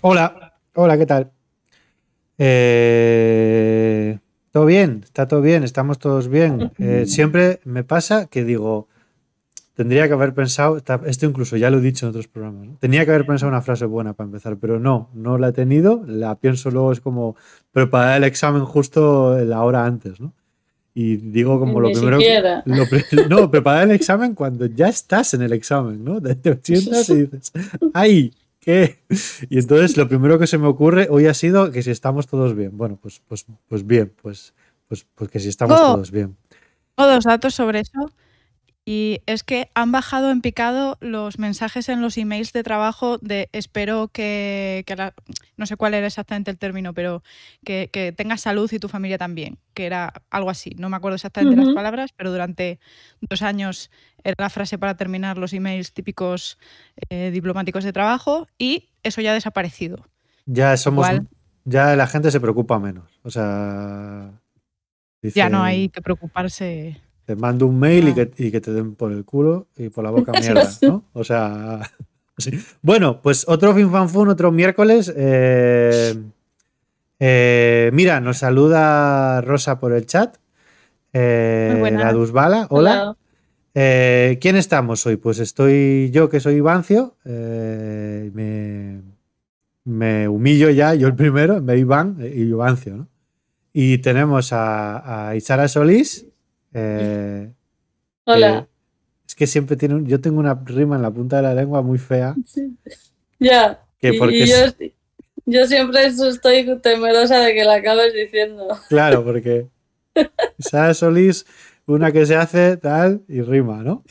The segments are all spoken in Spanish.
Hola, hola, ¿qué tal? Eh, todo bien, está todo bien, estamos todos bien. Eh, siempre me pasa que digo, tendría que haber pensado, esto incluso ya lo he dicho en otros programas, tenía que haber pensado una frase buena para empezar, pero no, no la he tenido, la pienso luego, es como preparar el examen justo la hora antes, ¿no? Y digo como lo primero... no, preparar el examen cuando ya estás en el examen, ¿no? Te sientas y dices, ¡ay! Y entonces lo primero que se me ocurre hoy ha sido que si estamos todos bien. Bueno, pues, pues, pues bien, pues, pues, pues que si estamos oh. todos bien. ¿Todos oh, datos sobre eso? Y es que han bajado en picado los mensajes en los emails de trabajo de espero que, no sé cuál era exactamente el término, pero que, tengas salud y tu familia también, que era algo así. No me acuerdo exactamente las palabras, pero durante dos años era la frase para terminar los emails típicos eh, diplomáticos de trabajo y eso ya ha desaparecido. Ya somos, ya la gente se preocupa menos. O sea, ya no hay que preocuparse. Te mando un mail y, que, te den por el culo y por la boca mierda, ¿no? O sea. Bueno, pues otro Fin Fun, otro miércoles. Eh, eh, mira, nos saluda Rosa por el chat. Eh, la Dusbala, hola. Eh, ¿Quién estamos hoy? Pues estoy yo, que soy Ivancio. me, humillo ya, yo el primero, me Iván y Ivancio, ¿no? Y tenemos a, a Isara Solís. Eh, Hola. es que siempre tiene yo tengo una rima en la punta de la lengua muy fea. Ya. y yo, yo, siempre estoy temerosa de que la acabes diciendo. Claro, porque sabes Solís, una que se hace tal y rima, ¿no?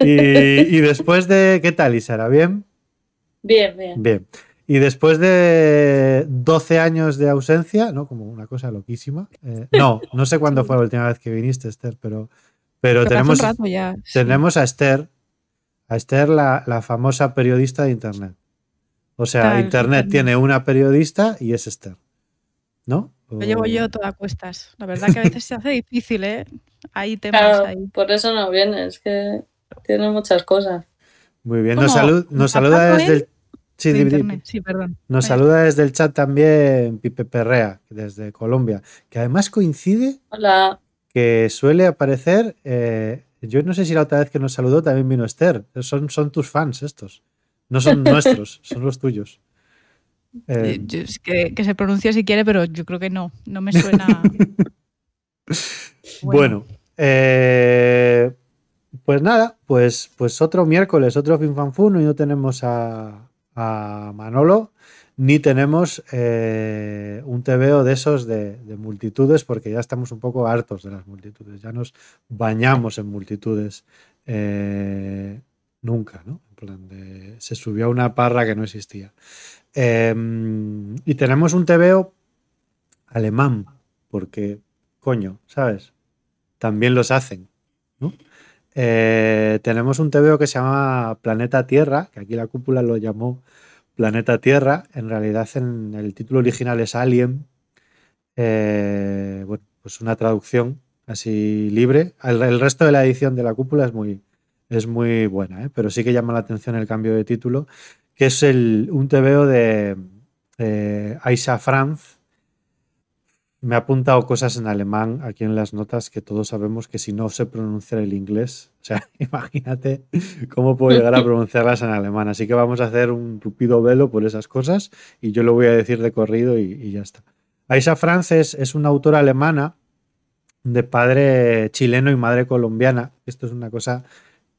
Y, después de, ¿qué tal, Isara? ¿Bien? Bien, bien. Bien. Y después de 12 años de ausencia, ¿no? Como una cosa loquísima. Eh, no, no sé cuándo fue la última vez que viniste, Esther, pero, pero, tenemos, tenemos a Esther, a Esther la, famosa periodista de Internet. O sea, Internet tiene una periodista y es Esther, ¿no? Lo llevo yo toda cuestas. La verdad que a veces se hace difícil, ¿eh? Hay temas claro, ahí. Por eso no vienes, que tiene muchas cosas. Muy bien, nos, nos saluda desde el ¿eh? Sí, perdón. Nos saluda desde el chat también Pipe Perrea, desde Colombia, que además coincide que suele aparecer, eh, yo no sé si la otra vez que nos saludó también vino Esther, son, son tus fans estos, no son nuestros, son los tuyos. Eh, eh, que, se pronuncie si quiere, pero yo creo que no, no me suena. bueno, pues nada, pues, pues otro miércoles, otro Fun, y no tenemos a, a Manolo, ni tenemos eh, un TVO de esos de, multitudes, porque ya estamos un poco hartos de las multitudes, ya nos bañamos en multitudes eh, nunca, ¿no? En plan de, se subió a una parra que no existía. Em, y tenemos un TVO alemán, porque, coño, ¿sabes? También los hacen, ¿no? Eh, tenemos un TVO que se llama Planeta Tierra, que aquí la cúpula lo llamó Planeta Tierra. En realidad, en el título original es Alien. Eh, pues una traducción así libre. El, resto de la edición de la cúpula es muy, es muy buena, ¿eh? pero sí que llama la atención el cambio de título, que es el, un TVO de Aisha Franz, me ha apuntado cosas en alemán aquí en las notas que todos sabemos que si no se pronuncia el inglés, o sea, imagínate cómo puedo llegar a pronunciarlas en alemán. Así que vamos a hacer un tupido velo por esas cosas y yo lo voy a decir de corrido y, ya está. Aisa Frances es una autora alemana de padre chileno y madre colombiana. Esto es una cosa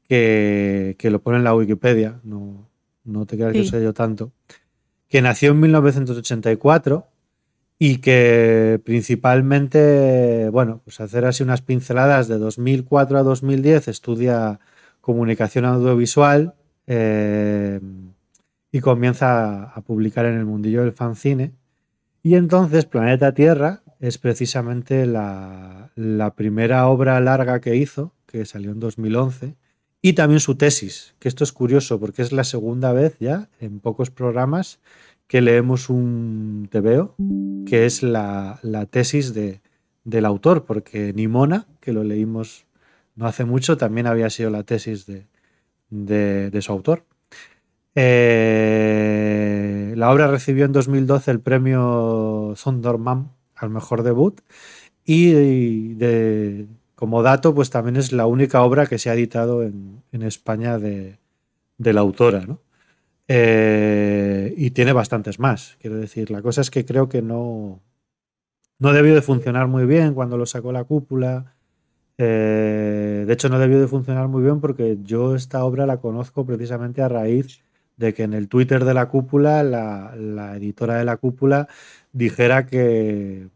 que, que lo pone en la Wikipedia, no, no te creas que sé yo tanto. Que nació en 1984 y que principalmente, bueno, pues hacer así unas pinceladas de 2004 a 2010, estudia comunicación audiovisual eh, y comienza a publicar en el mundillo del fanzine. Y entonces Planeta Tierra es precisamente la, la primera obra larga que hizo, que salió en 2011, y también su tesis, que esto es curioso porque es la segunda vez ya en pocos programas que leemos un tebeo, que es la, tesis del autor, porque Nimona, que lo leímos no hace mucho, también había sido la tesis de, su autor. Eh, la obra recibió en 2012 el premio Thunderman al mejor debut y como dato, pues también es la única obra que se ha editado en, España de, de la autora. ¿no? Eh, y tiene bastantes más, quiero decir. La cosa es que creo que no, no debió de funcionar muy bien cuando lo sacó la cúpula. Eh, de hecho, no debió de funcionar muy bien porque yo esta obra la conozco precisamente a raíz de que en el Twitter de la cúpula, la, editora de la cúpula dijera que,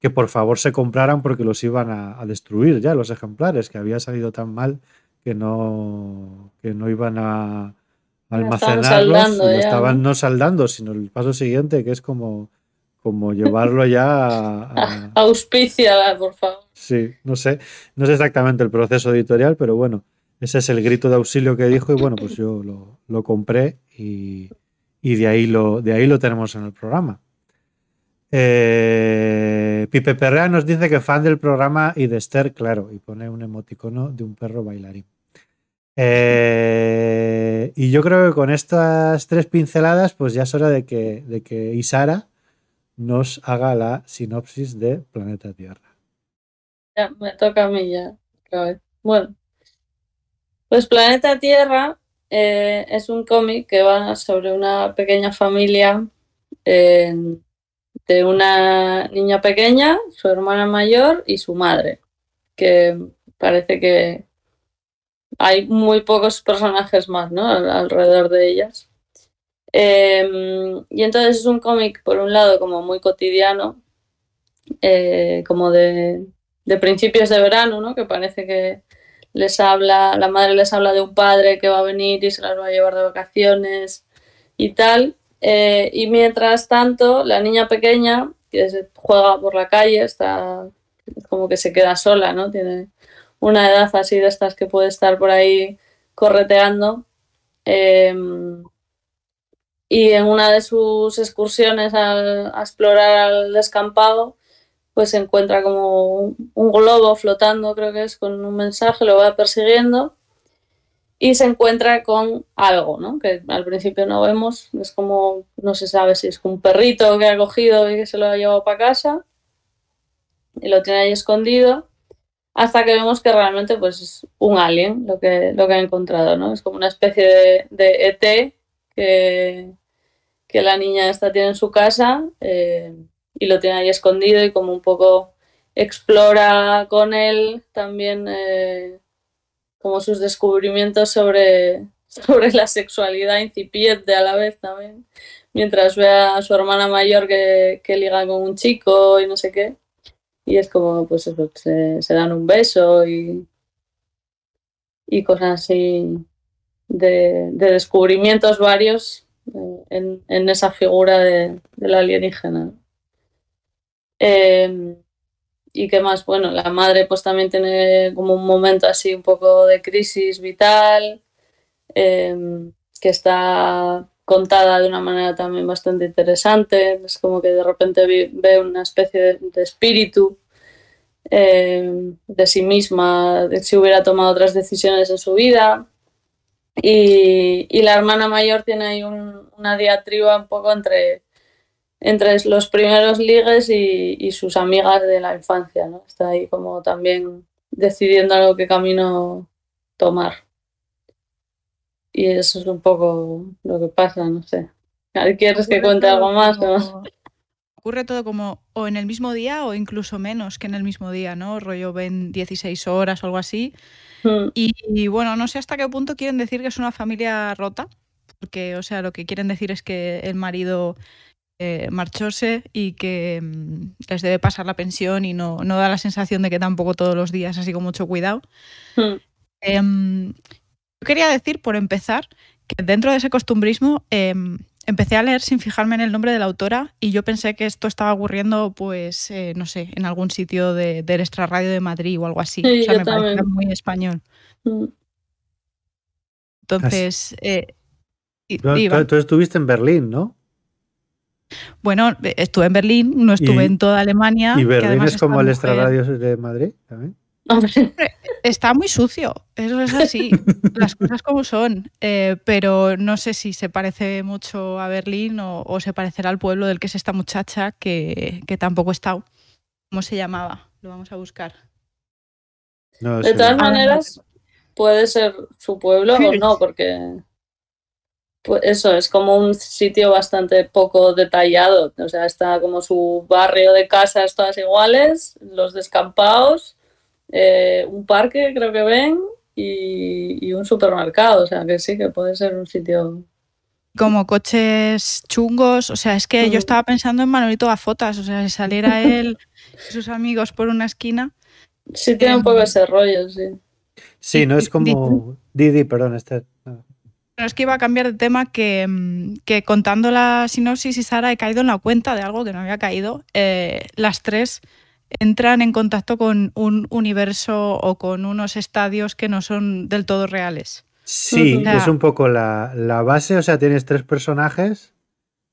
que, por favor se compraran porque los iban a, a destruir ya los ejemplares, que había salido tan mal que no, que no iban a, almacenarlos. estaban no saldando, sino el paso siguiente, que es como, como llevarlo ya a, a... Auspicia, por favor. Sí, no sé, no sé exactamente el proceso editorial, pero bueno, ese es el grito de auxilio que dijo y bueno, pues yo lo, compré y, de, ahí lo, de ahí lo tenemos en el programa. Eh, Pipe Perrea nos dice que fan del programa y de Esther, claro, y pone un emoticono de un perro bailarín. Eh, y yo creo que con estas tres pinceladas, pues ya es hora de que, de que Isara nos haga la sinopsis de Planeta Tierra. Ya, me toca a mí ya. Bueno, pues Planeta Tierra eh, es un cómic que va sobre una pequeña familia eh, de una niña pequeña, su hermana mayor y su madre, que parece que hay muy pocos personajes más ¿no? alrededor de ellas. Em, y entonces es un cómic, por un lado, como muy cotidiano, eh, como de, principios de verano, que parece que les habla, la madre les habla de un padre que va a venir y se las va a llevar de vacaciones y tal. Eh, y mientras tanto, la niña pequeña, que juega por la calle, está como que se queda sola, ¿no? Tiene una edad así de estas que puede estar por ahí correteando. Em, y en una de sus excursiones a, explorar el descampado, pues se encuentra como un, un globo flotando, creo que es, con un mensaje, lo va persiguiendo y se encuentra con algo, ¿no? Que al principio no vemos, es como, no se sabe si es un perrito que ha cogido y que se lo ha llevado para casa y lo tiene ahí escondido hasta que vemos que realmente pues, es un alien lo que, lo que ha encontrado, ¿no? Es como una especie de, ET e que, que, la niña esta tiene en su casa eh, y lo tiene ahí escondido y como un poco explora con él también eh, como sus descubrimientos sobre, sobre la sexualidad incipiente a la vez también, mientras ve a su hermana mayor que, que liga con un chico y no sé qué. Y es como, pues se, dan un beso y, y cosas así de, descubrimientos varios eh, en, esa figura de, del alienígena. Em, y qué más, bueno, la madre pues también tiene como un momento así un poco de crisis vital, em, que está contada de una manera también bastante interesante. Es como que de repente ve una especie de, espíritu eh, de sí misma, de si hubiera tomado otras decisiones en su vida. Y, la hermana mayor tiene ahí una diatriba un poco entre, entre los primeros ligues y, sus amigas de la infancia. ¿no? Está ahí como también decidiendo algo camino tomar y eso es un poco lo que pasa, no sé. ¿Quieres que cuente algo más? Ocurre todo como o en el mismo día o incluso menos que en el mismo día, ¿no? Rollo ven 16 horas o algo así. Mm. Y, bueno, no sé hasta qué punto quieren decir que es una familia rota, porque, o sea, lo que quieren decir es que el marido eh, marchóse y que mm, les debe pasar la pensión y no, no da la sensación de que tampoco todos los días, así con mucho cuidado. Mm. Em, yo quería decir, por empezar, que dentro de ese costumbrismo em, empecé a leer sin fijarme en el nombre de la autora y yo pensé que esto estaba ocurriendo, pues, eh, no sé, en algún sitio del extrarradio de Madrid o algo así. o sea, me parecía muy español. Mm. Entonces. Eh, tú, estuviste en Berlín, ¿no? Bueno, estuve en Berlín, no estuve en toda Alemania. ¿Y Berlín es como el extrarradio de Madrid también? Está muy sucio, eso es así, las cosas como son, eh, pero no sé si se parece mucho a Berlín o, se parecerá al pueblo del que es esta muchacha que, tampoco está. ¿Cómo se llamaba? Lo vamos a buscar. de todas ah, maneras, puede ser su pueblo o no, porque pues, eso es como un sitio bastante poco detallado. O sea, está como su barrio de casas todas iguales, los descampados eh, un parque, creo que ven, y, un supermercado. O sea, que sí, que puede ser un sitio. Como coches chungos. O sea, es que yo estaba pensando en Manolito Gafotas. O sea, si saliera él y sus amigos por una esquina. Sí, tiene un poco eh, ese rollo, sí. Sí, no es como. Didi, perdón, Esther. es que iba a cambiar de tema que, mm, contando la sinopsis y Sara he caído en la cuenta de algo que no había caído. Eh, las tres entran en contacto con un universo o con unos estadios que no son del todo reales. Sí, es un poco la, base, o sea, tienes tres personajes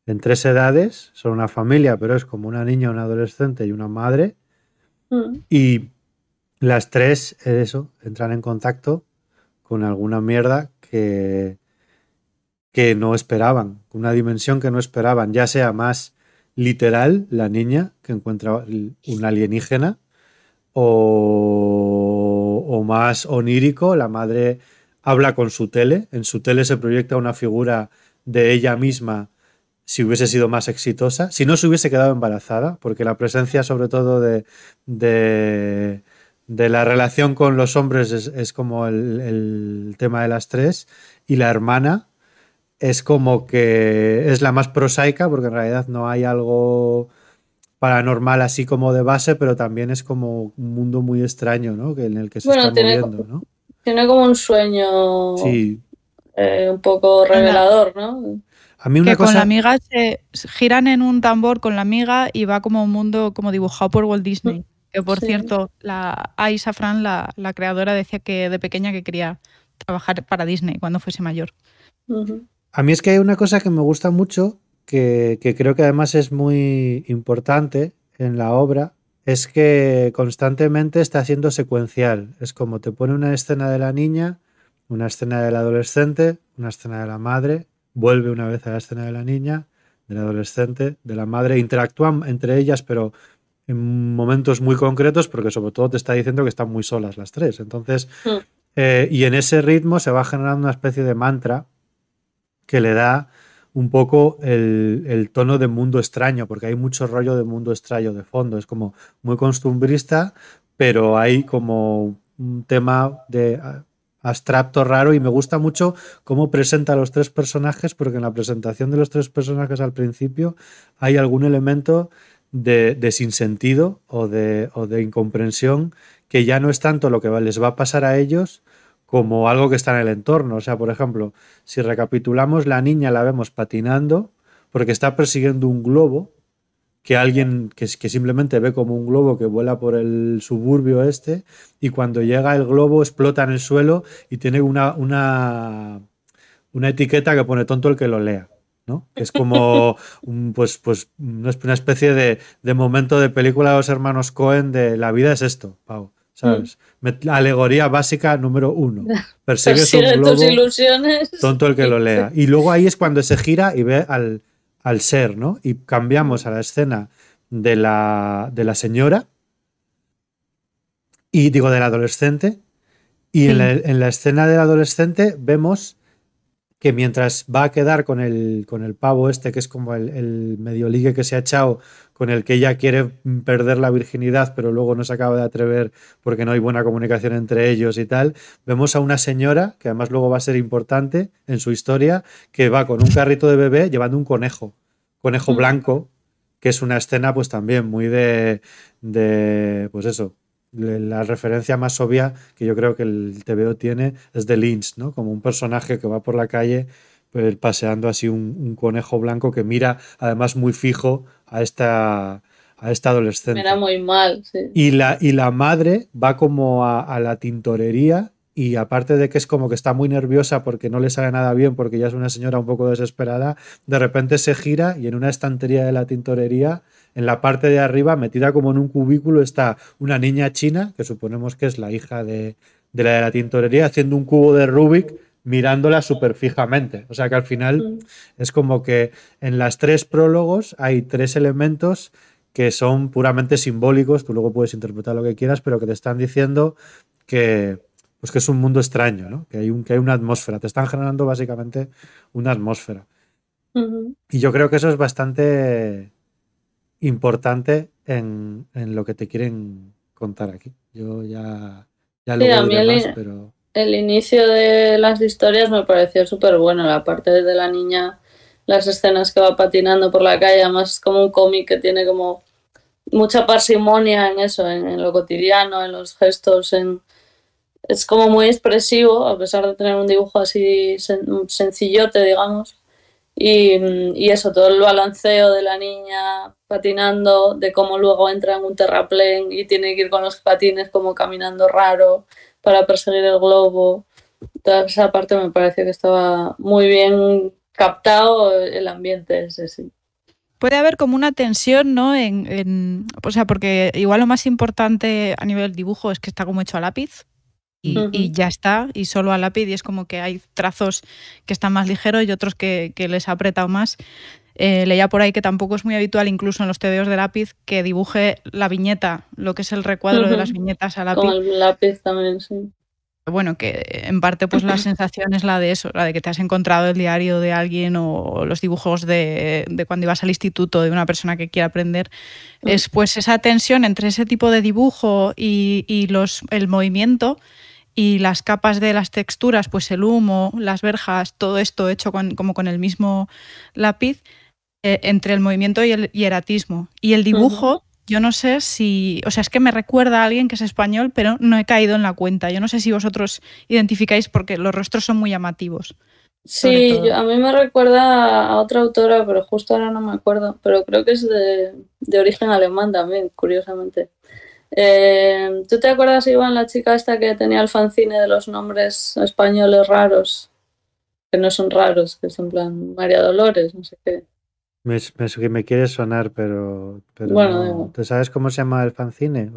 en tres edades, son una familia, pero es como una niña, una adolescente y una madre. Y las tres, eso, entran en contacto con alguna mierda que, que no esperaban, con una dimensión que no esperaban, ya sea más literal la niña que encuentra un alienígena o, más onírico, la madre habla con su tele, en su tele se proyecta una figura de ella misma si hubiese sido más exitosa, si no se hubiese quedado embarazada, porque la presencia sobre todo de, de, la relación con los hombres es, como el, tema de las tres, y la hermana es como que es la más prosaica, porque en realidad no hay algo paranormal así como de base, pero también es como un mundo muy extraño, ¿no? En el que se está Tiene como un sueño eh, un poco revelador, ¿no? A mí una que con la amiga se giran en un tambor con la amiga y va como un mundo como dibujado por Walt Disney. Mm, que por cierto, la Aisa Fran, la, creadora, decía que de pequeña que quería trabajar para Disney cuando fuese mayor. A mí es que hay una cosa que me gusta mucho, que, creo que además es muy importante en la obra, es que constantemente está siendo secuencial. Es como te pone una escena de la niña, una escena del adolescente, una escena de la madre, vuelve una vez a la escena de la niña, del adolescente, de la madre, interactúan entre ellas, pero en momentos muy concretos, porque sobre todo te está diciendo que están muy solas las tres. Entonces, hmm. eh, y en ese ritmo se va generando una especie de mantra que le da un poco el, tono de mundo extraño, porque hay mucho rollo de mundo extraño de fondo. Es como muy costumbrista, pero hay como un tema de ah, abstracto raro y me gusta mucho cómo presenta a los tres personajes, porque en la presentación de los tres personajes al principio hay algún elemento de, sinsentido o de incomprensión que ya no es tanto lo que les va a pasar a ellos, como algo que está en el entorno. O sea, por ejemplo, si recapitulamos, la niña la vemos patinando porque está persiguiendo un globo que alguien que, simplemente ve como un globo que vuela por el suburbio este y cuando llega el globo explota en el suelo y tiene una, una, una etiqueta que pone tonto el que lo lea. ¿no? Es como un, pues, pues, una especie de, de, momento de película de los hermanos Cohen de la vida es esto, Pau. ¿sabes? Mm. alegoría básica número uno. Persigue, tus ilusiones. Tonto el que lo lea. Y luego ahí es cuando se gira y ve al, ser, ¿no? Y cambiamos a la escena de la, de la señora, y digo, del adolescente, y en, la, en la escena del adolescente vemos que mientras va a quedar con el, con el pavo este, que es como el, medio ligue que se ha echado, con el que ella quiere perder la virginidad, pero luego no se acaba de atrever porque no hay buena comunicación entre ellos y tal, vemos a una señora, que además luego va a ser importante en su historia, que va con un carrito de bebé llevando un conejo, conejo mm. blanco, que es una escena pues también muy de, de pues eso, la referencia más obvia que yo creo que el TVO tiene es de Lynch, ¿no? Como un personaje que va por la calle pues, paseando así un, conejo blanco que mira además muy fijo a esta, a esta adolescente. Mira muy mal, Y la, y la madre va como a, a la tintorería y aparte de que es como que está muy nerviosa porque no le sale nada bien, porque ya es una señora un poco desesperada, de repente se gira y en una estantería de la tintorería en la parte de arriba, metida como en un cubículo, está una niña china, que suponemos que es la hija de, la de la tintorería, haciendo un cubo de Rubik mirándola super fijamente. O sea que al final es como que en las tres prólogos hay tres elementos que son puramente simbólicos, tú luego puedes interpretar lo que quieras, pero que te están diciendo que, pues que es un mundo extraño, ¿no? que, hay un, que hay una atmósfera, te están generando básicamente una atmósfera. Y yo creo que eso es bastante, importante en, lo que te quieren contar aquí. Yo ya, ya lo sí, el, pero... el inicio de las historias me pareció súper bueno, la parte de la niña, las escenas que va patinando por la calle, además es como un cómic que tiene como mucha parsimonia en eso, en, lo cotidiano, en los gestos, en, es como muy expresivo, a pesar de tener un dibujo así sencillote, digamos. Mm, y, eso, todo el balanceo de la niña patinando, de cómo luego entra en un terraplén y tiene que ir con los patines como caminando raro para perseguir el globo. Toda esa parte me pareció que estaba muy bien captado el ambiente ese, sí. Puede haber como una tensión, ¿no? En, en, o sea, porque igual lo más importante a nivel dibujo es que está como hecho a lápiz, y, ya está, y solo a lápiz, y es como que hay trazos que están más ligeros y otros que, les ha apretado más. Eh, leía por ahí que tampoco es muy habitual, incluso en los tebeos de lápiz, que dibuje la viñeta, lo que es el recuadro de las viñetas a lápiz. Con el lápiz también, sí. Bueno, que en parte pues la sensación es la de eso, la de que te has encontrado el diario de alguien o los dibujos de, de cuando ibas al instituto de una persona que quiere aprender. Es pues esa tensión entre ese tipo de dibujo y, y los, el movimiento y las capas de las texturas, pues el humo, las verjas, todo esto hecho con, como con el mismo lápiz, eh, entre el movimiento y el hieratismo. Y el dibujo, yo no sé si, o sea, es que me recuerda a alguien que es español, pero no he caído en la cuenta. Yo no sé si vosotros identificáis porque los rostros son muy llamativos. Sí, a mí me recuerda a otra autora, pero justo ahora no me acuerdo, pero creo que es de, de origen alemán también, curiosamente. Eh, ¿Tú te acuerdas, Iván, la chica esta que tenía el fanzine de los nombres españoles raros? Que no son raros, que son en plan María Dolores, no sé qué. Me, quiere sonar, pero, pero bueno, eh. ¿Te sabes cómo se llama el fancine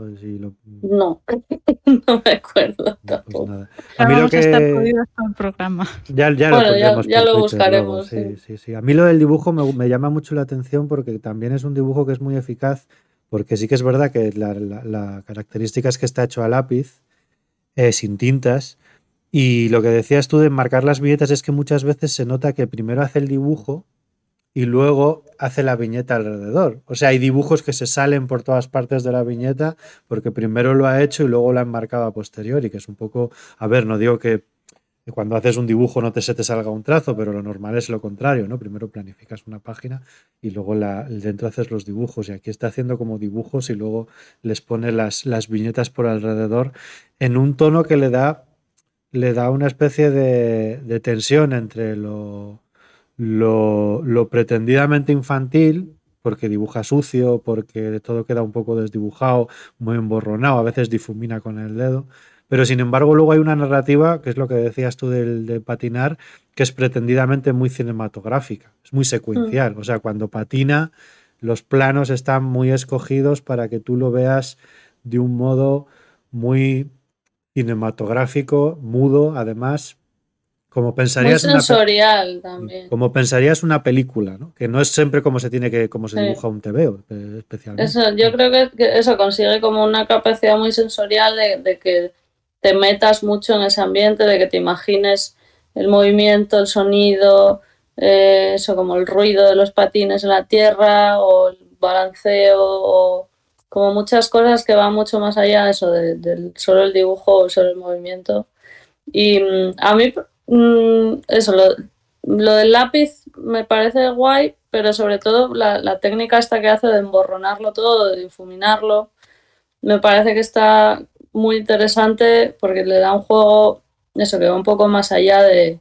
No, no me acuerdo pues tampoco. a mí lo que... el programa. Ya, ya, lo buscaremos. Sí, sí, sí. A mí lo del dibujo me, me llama mucho la atención porque también es un dibujo que es muy eficaz porque sí que es verdad que la, característica es que está hecho a lápiz, eh, sin tintas. Y lo que decías tú de marcar las viñetas es que muchas veces se nota que primero hace el dibujo y luego hace la viñeta alrededor. O sea, hay dibujos que se salen por todas partes de la viñeta porque primero lo ha hecho y luego la ha enmarcado a posteriori, que es un poco, a ver, no digo que cuando haces un dibujo no te se te salga un trazo, pero lo normal es lo contrario, ¿no? Primero planificas una página y luego la, dentro haces los dibujos. Y aquí está haciendo como dibujos y luego les pone las, viñetas por alrededor en un tono que le da, le da una especie de, tensión entre lo, lo pretendidamente infantil, porque dibuja sucio, porque todo queda un poco desdibujado, muy emborronado, a veces difumina con el dedo pero sin embargo, luego hay una narrativa, que es lo que decías tú del, patinar, que es pretendidamente muy cinematográfica, es muy secuencial. Mm. O sea, cuando patina, los planos están muy escogidos para que tú lo veas de un modo muy cinematográfico, mudo, además, como pensarías muy sensorial una también. Como pensarías una película, ¿no? Que no es siempre como se tiene que como se dibuja un TV. Eh, especialmente. Eso, yo creo que, eso consigue como una capacidad muy sensorial de que te metas mucho en ese ambiente, de que te imagines el movimiento, el sonido, eh, eso como el ruido de los patines en la tierra o el balanceo o como muchas cosas que van mucho más allá de eso, solo el dibujo o solo el movimiento. Y mm, a mí, mm, eso, lo, del lápiz me parece guay, pero sobre todo la, la, técnica esta que hace de emborronarlo todo, de difuminarlo, me parece que está, muy interesante porque le da un juego, eso, que va un poco más allá de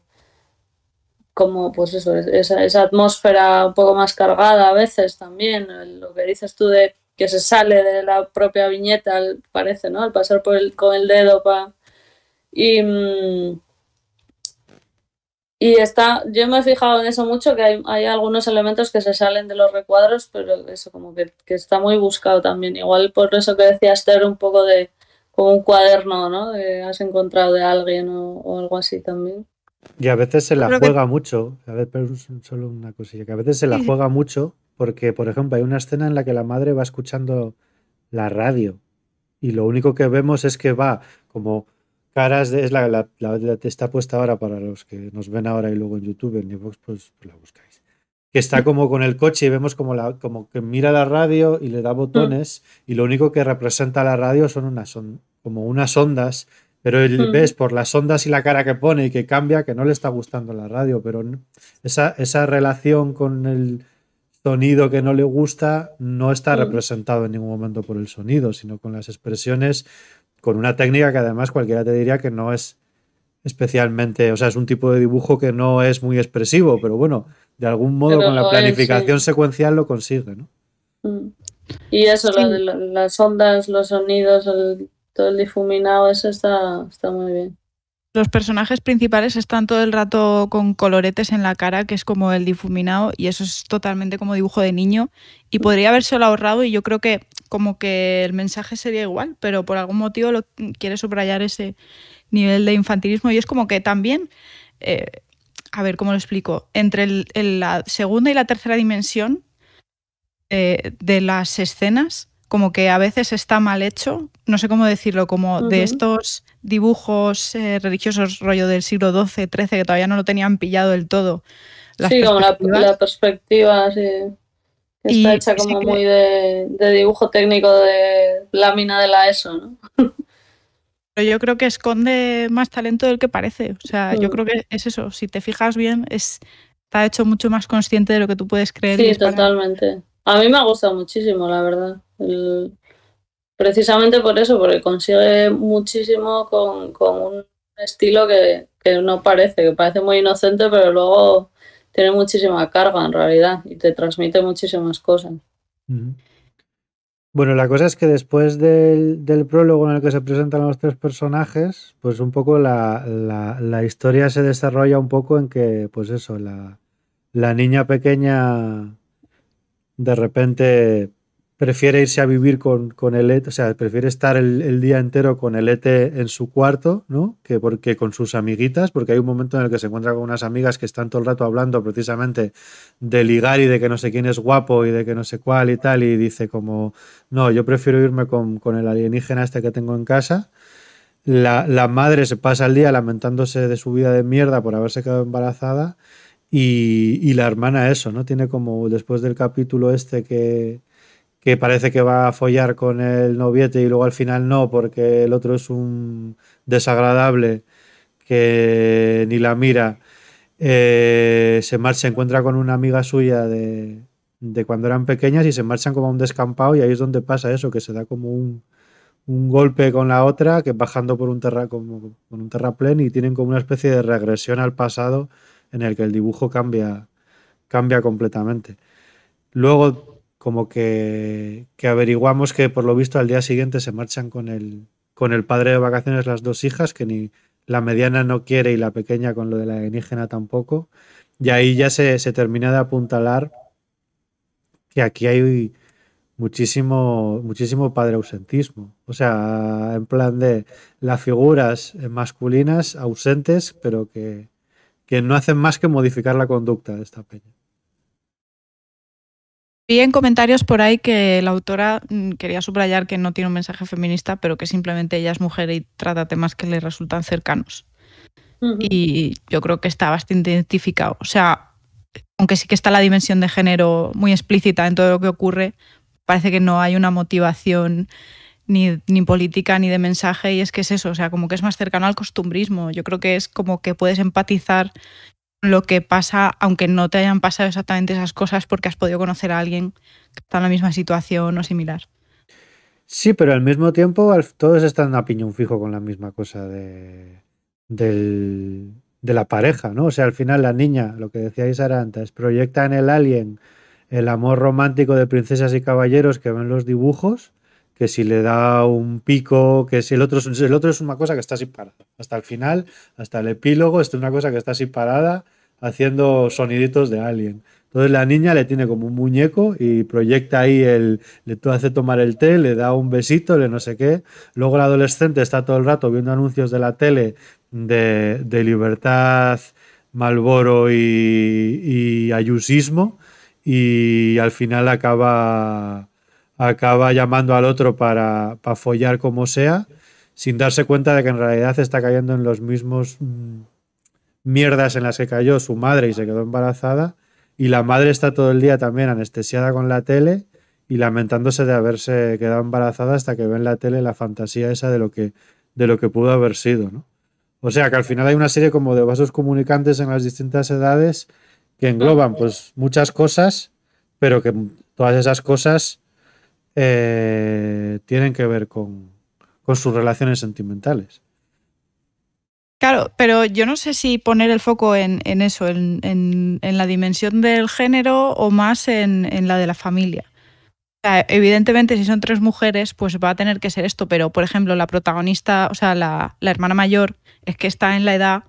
como, pues eso, esa, esa atmósfera un poco más cargada a veces también, lo que dices tú de que se sale de la propia viñeta, parece, ¿no? Al pasar por el, con el dedo Y, mm, y está, yo me he fijado en eso mucho, que hay, hay, algunos elementos que se salen de los recuadros, pero eso como que, que, está muy buscado también. Igual por eso que decía Esther un poco de como un cuaderno, ¿no? has encontrado de alguien o, algo así también. Y a veces se la juega mucho, a ver, pero solo una cosilla, que a veces se la juega mucho porque, por ejemplo, hay una escena en la que la madre va escuchando la radio y lo único que vemos es que va como caras de, es la, la, está puesta ahora para los que nos ven ahora y luego en YouTube en Evox, pues, pues la buscáis que está como con el coche y vemos como, la, como que mira la radio y le da botones mm. y lo único que representa la radio son unas, son como unas ondas, pero él, mm. ves por las ondas y la cara que pone y que cambia que no le está gustando la radio, pero esa, esa relación con el sonido que no le gusta no está mm. representado en ningún momento por el sonido, sino con las expresiones, con una técnica que además cualquiera te diría que no es especialmente, o sea, es un tipo de dibujo que no es muy expresivo, pero bueno, de algún modo con la planificación secuencial lo consigue, ¿no? Mm. Y eso, las ondas, los sonidos, todo el difuminado, eso está, está muy bien. Los personajes principales están todo el rato con coloretes en la cara, que es como el difuminado, y eso es totalmente como dibujo de niño. Y mm. podría lo ahorrado, y yo creo que como que el mensaje sería igual, pero por algún motivo lo quiere subrayar ese, nivel de infantilismo y es como que también, eh, a ver, ¿cómo lo explico? Entre la segunda y la tercera dimensión eh, de las escenas, como que a veces está mal hecho, no sé cómo decirlo, como de estos dibujos eh, religiosos rollo del siglo XII, XIII, que todavía no lo tenían pillado del todo. sí, como la, perspectiva, Está hecha como muy de, de, dibujo técnico de lámina de la ESO, ¿no? yo creo que esconde más talento del que parece. O sea, yo mm. creo que es eso. Si te fijas bien, es, ha hecho mucho más consciente de lo que tú puedes creer. Sí, totalmente. A mí me gusta muchísimo, la verdad. Precisamente por eso, porque consigue muchísimo con, un estilo que, no parece, que parece muy inocente, pero luego tiene muchísima carga en realidad y te transmite muchísimas cosas. Bueno, la cosa es que después del, prólogo en el que se presentan los tres personajes, pues un poco la, la, historia se desarrolla un poco en que, pues eso, la niña pequeña de repente prefiere irse a vivir con, con el ET, o sea, prefiere estar el, día entero con el ET en su cuarto, ¿no? Que porque con sus amiguitas, porque hay un momento en el que se encuentra con unas amigas que están todo el rato hablando precisamente de ligar y de que no sé quién es guapo y de que no sé cuál y tal, y dice como, no, yo prefiero irme con, el alienígena este que tengo en casa. La, madre se pasa el día lamentándose de su vida de mierda por haberse quedado embarazada y, y la hermana eso, ¿no? Tiene como después del capítulo este que que parece que va a follar con el noviete y luego al final no, porque el otro es un desagradable que ni la mira. Eh, se, marcha, se encuentra con una amiga suya de, cuando eran pequeñas y se marchan como a un descampado y ahí es donde pasa eso, que se da como un, un golpe con la otra, que bajando por un, terra, con un terraplén y tienen como una especie de regresión al pasado en el que el dibujo cambia, cambia completamente. Luego como que, averiguamos que por lo visto al día siguiente se marchan con el, con el padre de vacaciones las dos hijas, que ni la mediana no quiere y la pequeña con lo de la alienígena tampoco. Y ahí ya se, se termina de apuntalar que aquí hay muchísimo, muchísimo padre ausentismo. O sea, en plan de las figuras masculinas ausentes, pero que, que no hacen más que modificar la conducta de esta peña. Vi en comentarios por ahí que la autora mm, quería subrayar que no tiene un mensaje feminista, pero que simplemente ella es mujer y trata temas que le resultan cercanos. Y yo creo que está bastante identificado. O sea, aunque sí que está la dimensión de género muy explícita en todo lo que ocurre, parece que no hay una motivación ni, ni, política ni de mensaje y es que es eso, o sea, como que es más cercano al costumbrismo. Yo creo que es como que puedes empatizar lo que pasa, aunque no te hayan pasado exactamente esas cosas, porque has podido conocer a alguien que está en la misma situación o similar. Sí, pero al mismo tiempo todos están a piñón fijo con la misma cosa de, de la pareja, ¿no? O sea, al final la niña, lo que decíais antes, proyecta en el alien el amor romántico de princesas y caballeros que ven los dibujos que si le da un pico, que si el otro, el otro es una cosa que está así parada Hasta el final, hasta el epílogo, es una cosa que está así parada haciendo soniditos de alguien. Entonces la niña le tiene como un muñeco y proyecta ahí el, le hace tomar el té, le da un besito, le no sé qué. Luego el adolescente está todo el rato viendo anuncios de la tele de, libertad, malboro y, y ayusismo y al final acaba acaba llamando al otro para, para follar como sea, sin darse cuenta de que en realidad está cayendo en los mismos mm, mierdas en las que cayó su madre y se quedó embarazada. Y la madre está todo el día también anestesiada con la tele y lamentándose de haberse quedado embarazada hasta que ve en la tele la fantasía esa de lo que, de lo que pudo haber sido. O sea que al final hay una serie como de vasos comunicantes en las distintas edades que engloban pues muchas cosas, pero que todas esas cosas eh, tienen que ver con, sus relaciones sentimentales. Claro, pero yo no sé si poner el foco en, eso, en, la dimensión del género o más en, la de la familia. evidentemente, si son tres mujeres, pues va a tener que ser esto, pero por ejemplo, la protagonista, o sea, la, hermana mayor, es que está en la edad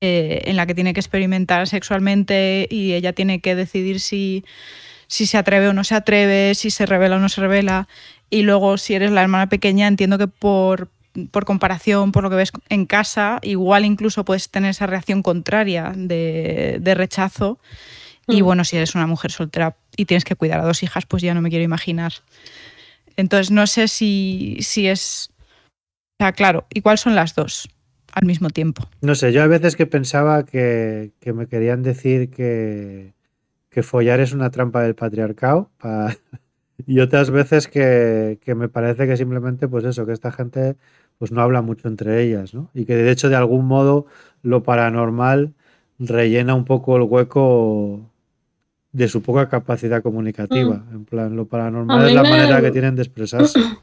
eh, en la que tiene que experimentar sexualmente y ella tiene que decidir si si se atreve o no se atreve, si se revela o no se revela. Y luego, si eres la hermana pequeña, entiendo que por, por comparación, por lo que ves en casa, igual incluso puedes tener esa reacción contraria de, rechazo. Y mm. bueno, si eres una mujer soltera y tienes que cuidar a dos hijas, pues ya no me quiero imaginar. Entonces, no sé si, si es... O sea, claro, igual son las dos al mismo tiempo. No sé, yo a veces que pensaba que me querían decir que, que follar es una trampa del patriarcado. y otras veces que, me parece que simplemente, pues eso, que esta gente pues no habla mucho entre ellas, ¿no? Y que de hecho, de algún modo, lo paranormal rellena un poco el hueco de su poca capacidad comunicativa. Mm. En plan, lo paranormal es la manera que tienen de expresarse.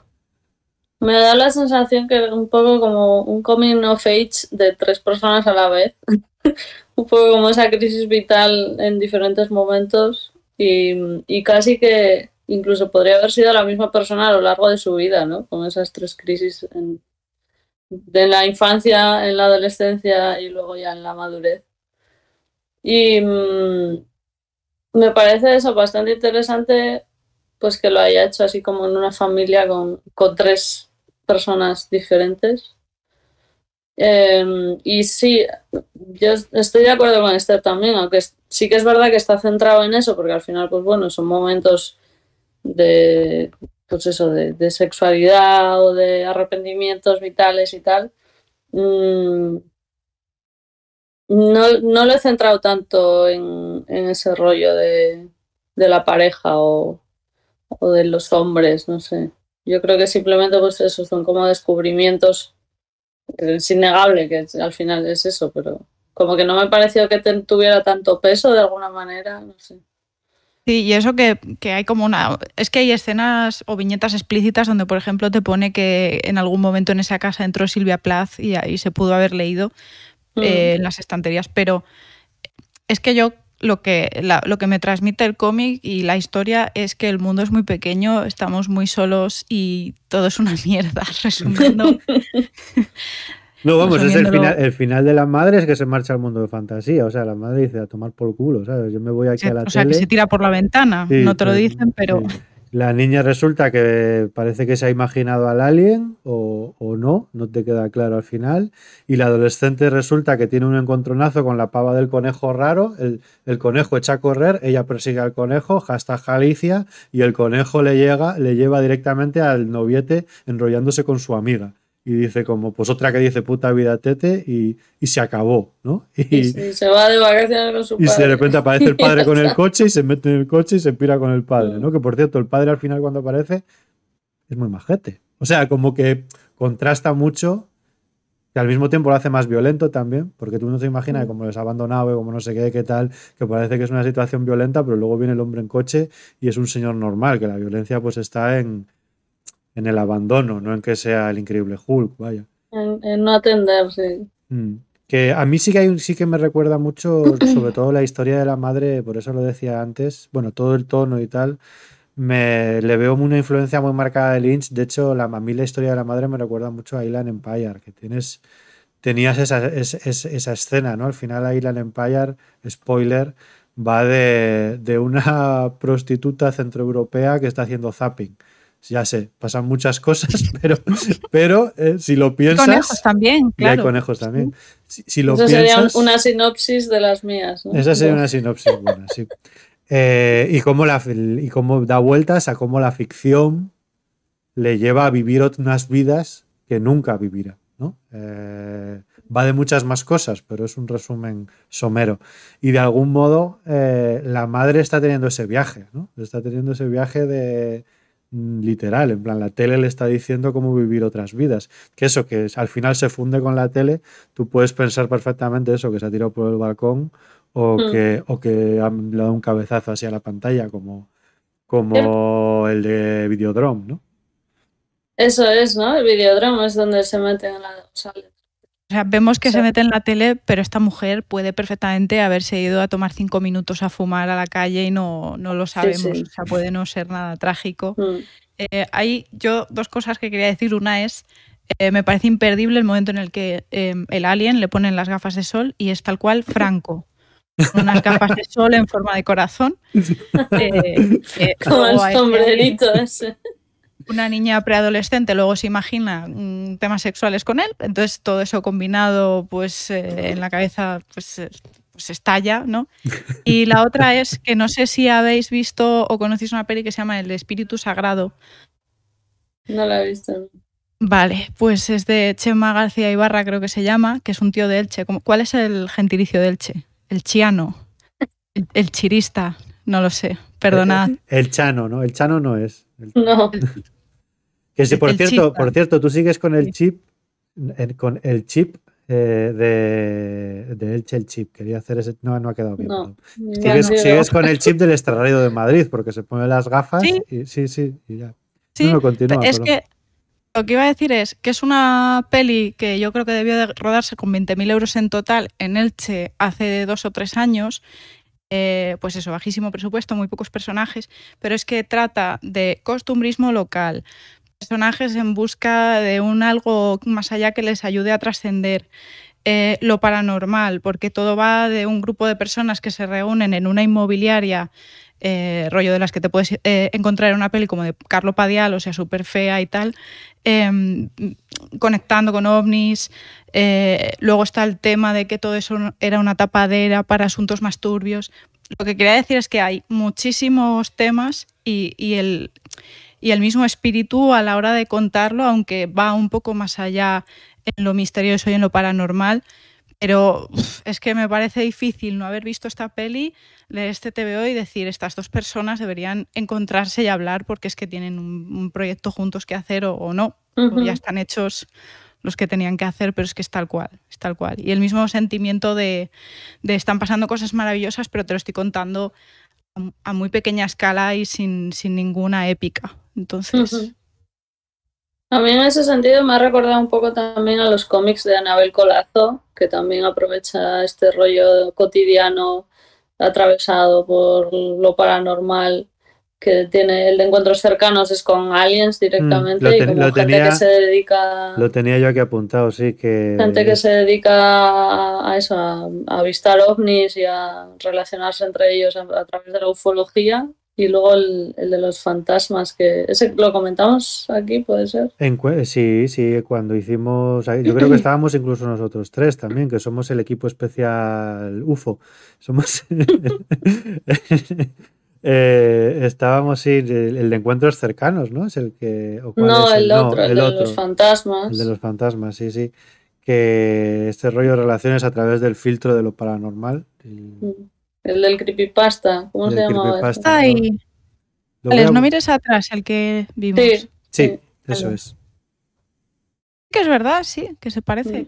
Me da la sensación que es un poco como un coming of age de tres personas a la vez. un poco como esa crisis vital en diferentes momentos y, casi que incluso podría haber sido la misma persona a lo largo de su vida, ¿no? Con esas tres crisis de la infancia, en la adolescencia y luego ya en la madurez. Y mm, me parece eso bastante interesante, pues que lo haya hecho así como en una familia con tres personas diferentes Em, y sí, yo estoy de acuerdo con Esther también, aunque sí que es verdad que está centrado en eso, porque al final, pues bueno, son momentos de, pues eso, de, sexualidad o de arrepentimientos vitales y tal. Mm, no, lo he centrado tanto en, ese rollo de, la pareja o, o de los hombres, no sé. Yo creo que simplemente pues eso son como descubrimientos es innegable que al final es eso, pero como que no me ha parecido que tuviera tanto peso de alguna manera, no sé. Sí, y eso que, hay como una... Es que hay escenas o viñetas explícitas donde, por ejemplo, te pone que en algún momento en esa casa entró Silvia Plath y ahí se pudo haber leído mm. eh, en las estanterías, pero es que yo lo que, lo que me transmite el cómic y la historia es que el mundo es muy pequeño, estamos muy solos y todo es una mierda, resumiendo. No, vamos, es el final, el final de es que se marcha al mundo de fantasía. O sea, la madre dice a tomar por culo, ¿sabes? Yo me voy a la o O sea, que se tira por la ventana. no te lo dicen, pero. La niña resulta que parece que se ha imaginado al alien o, o, no, no te queda claro al final. Y la adolescente resulta que tiene un encontronazo con la pava del conejo raro, el, conejo echa a correr, ella persigue al conejo, hasta Galicia y el conejo le, llega, le lleva directamente al noviete enrollándose con su amiga y dice como, pues otra que dice puta vida tete y, se acabó, ¿no? Y, se va de vacaciones con su padre. Y de repente aparece el padre con el coche y se mete en el coche y se pira con el padre, ¿no? Mm. Que por cierto, el padre al final cuando aparece es muy majete. O sea, como que contrasta mucho, que al mismo tiempo lo hace más violento también, porque tú no te imaginas mm. como les ha abandonado, como no sé qué, qué tal, que parece que es una situación violenta, pero luego viene el hombre en coche y es un señor normal, que la violencia pues está en en el abandono, no en que sea el increíble Hulk, vaya. En, no atenderse. Mm. Que a mí sí que, sí que me recuerda mucho, sobre todo la historia de la madre, por eso lo decía antes, bueno, todo el tono y tal, me, le veo una influencia muy marcada de Lynch, de hecho la, a la historia de la madre me recuerda mucho a Island Empire, que tienes, tenías esa, escena, ¿no? Al final Island Empire, spoiler, va de, de una prostituta centroeuropea que está haciendo zapping ya sé, pasan muchas cosas, pero, pero eh, si lo piensas. conejos también, claro. Y hay conejos también. Si, lo sería una sinopsis de las mías. Esa sería una sinopsis buena, sí. Eh, y, cómo la, y cómo da vueltas a cómo la ficción le lleva a vivir otras vidas que nunca vivirá. Eh, va de muchas más cosas, pero es un resumen somero. Y de algún modo, la madre está teniendo ese viaje, ¿no? Está teniendo ese viaje de Mm, literal, en plan, la tele le está diciendo cómo vivir otras vidas. Que eso, que al final se funde con la tele, tú puedes pensar perfectamente eso, que se ha tirado por el balcón o, mm. que, o que le ha dado un cabezazo hacia la pantalla, como, como em. el de Videodrome, ¿no? Eso es, ¿no? El Videodrome es donde se mete en la vemos que se mete en la tele, pero esta mujer puede perfectamente haberse ido a tomar cinco minutos a fumar a la calle y no, no lo sabemos. puede no ser nada trágico. Mm. hay eh, yo dos cosas que quería decir. Una es, eh, me parece imperdible el momento en el que eh, el alien le ponen las gafas de sol y es tal cual Franco. Unas gafas de sol en forma de corazón. Como el sombrerito ese una niña preadolescente luego se imagina mm, temas sexuales con él, entonces todo eso combinado pues eh, en la cabeza pues, eh, pues, estalla, ¿no? Y la otra es que no sé si habéis visto o conocéis una peli que se llama El Espíritu Sagrado. No la he visto. Vale, pues es de Chema García Ibarra, creo que se llama, que es un tío de Elche. ¿Cuál es el gentilicio de Elche? El chiano, el, chirista, no lo sé, perdonad. El, chano, ¿no? El chano no es. No. Que si, por cierto, por cierto, tú sigues con el chip, con el chip eh, de, Elche el chip. Quería hacer ese. No, no ha quedado bien. sigues, con el chip del extrarradio de Madrid, porque se pone las gafas. y, sí, sí, y ya. es que lo que iba a decir es que es una peli que yo creo que debió de rodarse con 20.000 euros en total en Elche hace dos o tres años. Eh, pues eso, bajísimo presupuesto, muy pocos personajes, pero es que trata de costumbrismo local, personajes en busca de un algo más allá que les ayude a trascender. Eh, lo paranormal, porque todo va de un grupo de personas que se reúnen en una inmobiliaria, eh, rollo de las que te puedes eh, encontrar en una peli como de Carlo Padial, o sea, súper fea y tal, em, conectando con ovnis. luego está el tema de que todo eso era una tapadera para asuntos más turbios. Lo que quería decir es que hay muchísimos temas y el y el mismo espíritu a la hora de contarlo, aunque va un poco más allá en lo misterioso y en lo paranormal. Pero es que me parece difícil no haber visto esta peli, leer este TVO y decir estas dos personas deberían encontrarse y hablar porque es que tienen un, proyecto juntos que hacer o, no. ya están hechos los que tenían que hacer, pero es que es tal cual, es tal cual. Y el mismo sentimiento de, están pasando cosas maravillosas, pero te lo estoy contando a, muy pequeña escala y sin, sin ninguna épica. Entonces. A mí en ese sentido me ha recordado un poco también a los cómics de Anabel Colazo, que también aprovecha este rollo cotidiano atravesado por lo paranormal que tiene el de encuentros cercanos es con aliens mm, directamente y como gente que se dedica lo tenía yo aquí apuntado sí que gente que se dedica a eso a, avistar ovnis y a relacionarse entre ellos a través de la ufología y luego el, de los fantasmas, que ese lo comentamos aquí, puede ser. sí, sí, cuando hicimos, yo creo que estábamos incluso nosotros tres también, que somos el equipo especial UFO, somos... Eh, estábamos sí, el, de encuentros cercanos, ¿no? Es el que. ¿o no, el? otro, el, de los fantasmas. El de los fantasmas, sí, sí. Que este rollo de relaciones a través del filtro de lo paranormal. Mm. El del creepypasta. ¿Cómo se llamaba? Este? Ay. Alex, no mires atrás, el que vimos. Sí, eso es. Que es verdad, sí, que se parece.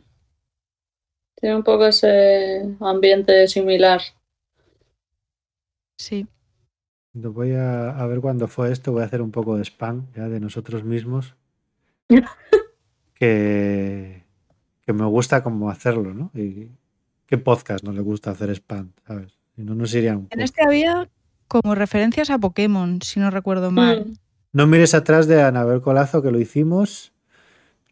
Tiene un poco ese ambiente similar. Sí. voy a, ver cuándo fue esto, voy a hacer un poco de spam ya de nosotros mismos. que, que me gusta como hacerlo, ¿no? Y qué podcast no le gusta hacer spam, ¿sabes? No, En este había como referencias a Pokémon, si no recuerdo mal. Mm. No mires atrás de Anabel Colazo, que lo hicimos.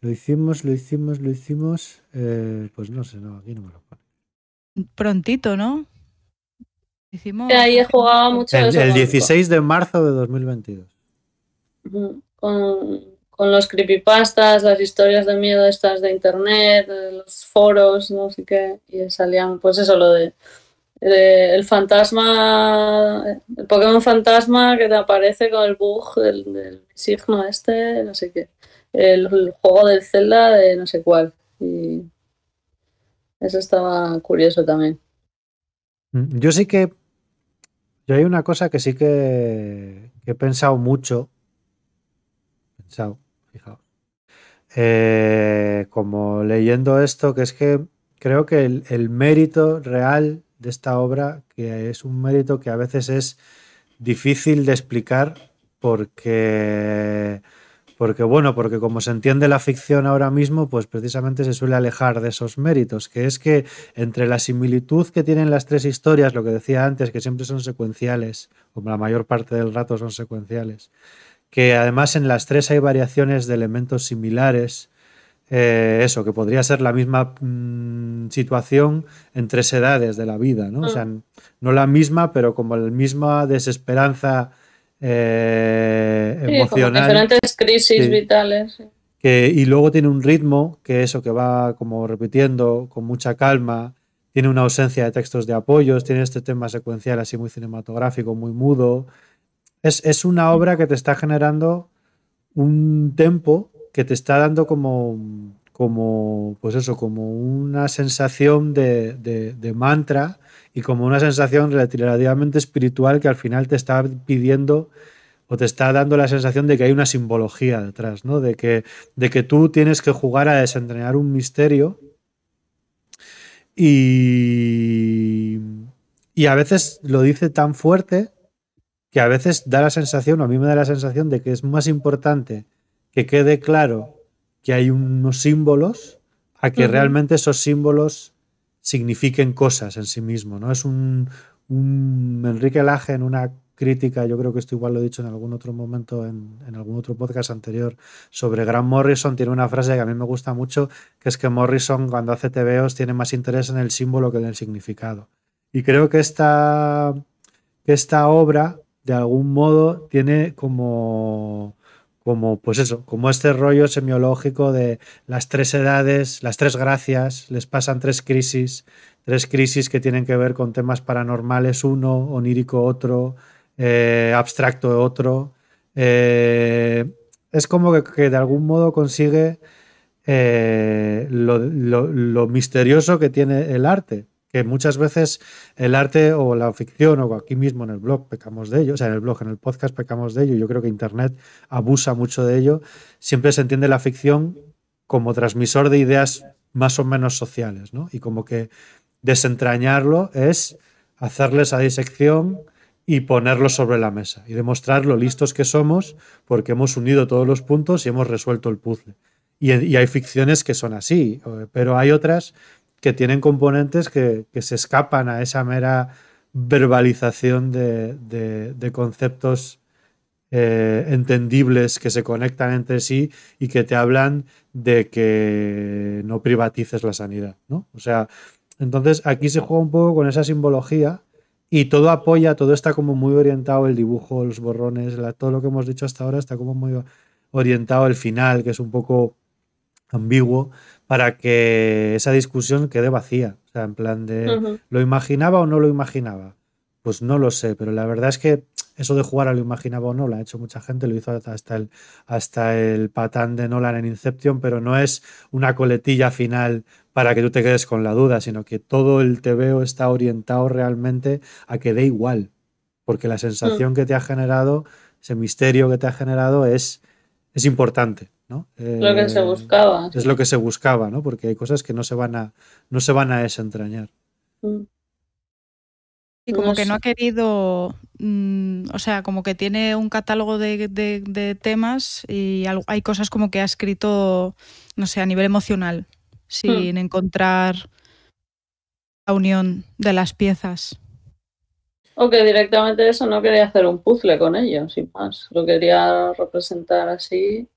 Lo hicimos, lo hicimos, lo hicimos. Eh, pues no sé, no, aquí no me lo pone. Prontito, ¿no? Hicimos. Ahí he jugado mucho. El, 16 de marzo de 2022. Mm, con, con los creepypastas, las historias de miedo estas de internet, eh, los foros, no sé qué. Y salían, pues eso, lo de el fantasma, el Pokémon fantasma que te aparece con el bug del, signo este, no sé qué. El, juego del Zelda de no sé cuál. Y eso estaba curioso también. Mm, yo sí que. Yo hay una cosa que sí que, he pensado mucho. Pensado, fijaos. Eh, como leyendo esto, que es que creo que el, el mérito real de esta obra, que es un mérito que a veces es difícil de explicar porque, porque, bueno, porque como se entiende la ficción ahora mismo, pues precisamente se suele alejar de esos méritos, que es que entre la similitud que tienen las tres historias, lo que decía antes, que siempre son secuenciales, como la mayor parte del rato son secuenciales, que además en las tres hay variaciones de elementos similares, eh, eso, que podría ser la misma mm, situación en tres edades de la vida, ¿no? O sea, mm. no la misma, pero como la misma desesperanza eh, emocional. diferentes crisis vitales. Que, y luego tiene un ritmo que eso que va como repitiendo con mucha calma, tiene una ausencia de textos de apoyos, tiene este tema secuencial así muy cinematográfico, muy mudo. Es, es una obra que te está generando un tempo que te está dando como, como pues eso, como una sensación de, mantra y como una sensación relativamente espiritual que al final te está pidiendo o te está dando la sensación de que hay una simbología detrás, ¿no? De que, de que tú tienes que jugar a desentrañar un misterio y, y a veces lo dice tan fuerte que a veces da la sensación, o a mí me da la sensación de que es más importante que quede claro que hay unos símbolos a que realmente esos símbolos signifiquen cosas en sí mismo. ¿no? Es un, un Enrique Laje en una crítica, yo creo que esto igual lo he dicho en algún otro momento, en, algún otro podcast anterior, sobre Grant Morrison, tiene una frase que a mí me gusta mucho, que es que Morrison cuando hace TVOs tiene más interés en el símbolo que en el significado. Y creo que esta, que esta obra, de algún modo, tiene como como pues eso, como este rollo semiológico de las tres edades, las tres gracias, les pasan tres crisis, tres crisis que tienen que ver con temas paranormales uno, onírico otro, eh, abstracto otro. Eh, es como que, de algún modo consigue eh, lo misterioso que tiene el arte, que muchas veces el arte o la ficción o aquí mismo en el blog pecamos de ello, o sea, en el blog, en el podcast pecamos de ello, yo creo que Internet abusa mucho de ello, siempre se entiende la ficción como transmisor de ideas más o menos sociales, ¿no? Y como que desentrañarlo es hacerle esa disección y ponerlo sobre la mesa y demostrar lo listos que somos porque hemos unido todos los puntos y hemos resuelto el puzzle. Y, y hay ficciones que son así, eh, pero hay otras que tienen componentes que, se escapan a esa mera verbalización de, conceptos eh, entendibles que se conectan entre sí y que te hablan de que no privatices la sanidad, ¿no? O sea, entonces aquí se juega un poco con esa simbología y todo apoya, todo está como muy orientado, el dibujo, los borrones, la, todo lo que hemos dicho hasta ahora está como muy orientado al final, que es un poco ambiguo, para que esa discusión quede vacía. O sea, en plan de, ¿lo imaginaba o no lo imaginaba? Pues no lo sé, pero la verdad es que eso de jugar a lo imaginaba o no, lo ha hecho mucha gente, lo hizo hasta el, hasta el patán de Nolan en Inception, pero no es una coletilla final para que tú te quedes con la duda, sino que todo el TVO está orientado realmente a que dé igual, porque la sensación mm. que te ha generado, ese misterio que te ha generado es, es importante lo que se eh, buscaba. Es lo que se buscaba, ¿no? Porque hay cosas que no se van a, no se van a desentrañar. Mm. Y como que no ha querido, mm, o sea, como que tiene un catálogo de, temas y hay cosas como que ha escrito, no sé, a nivel emocional, sin mm. encontrar la unión de las piezas. O que directamente eso no quería hacer un puzzle con ellos, sin más. Lo quería representar así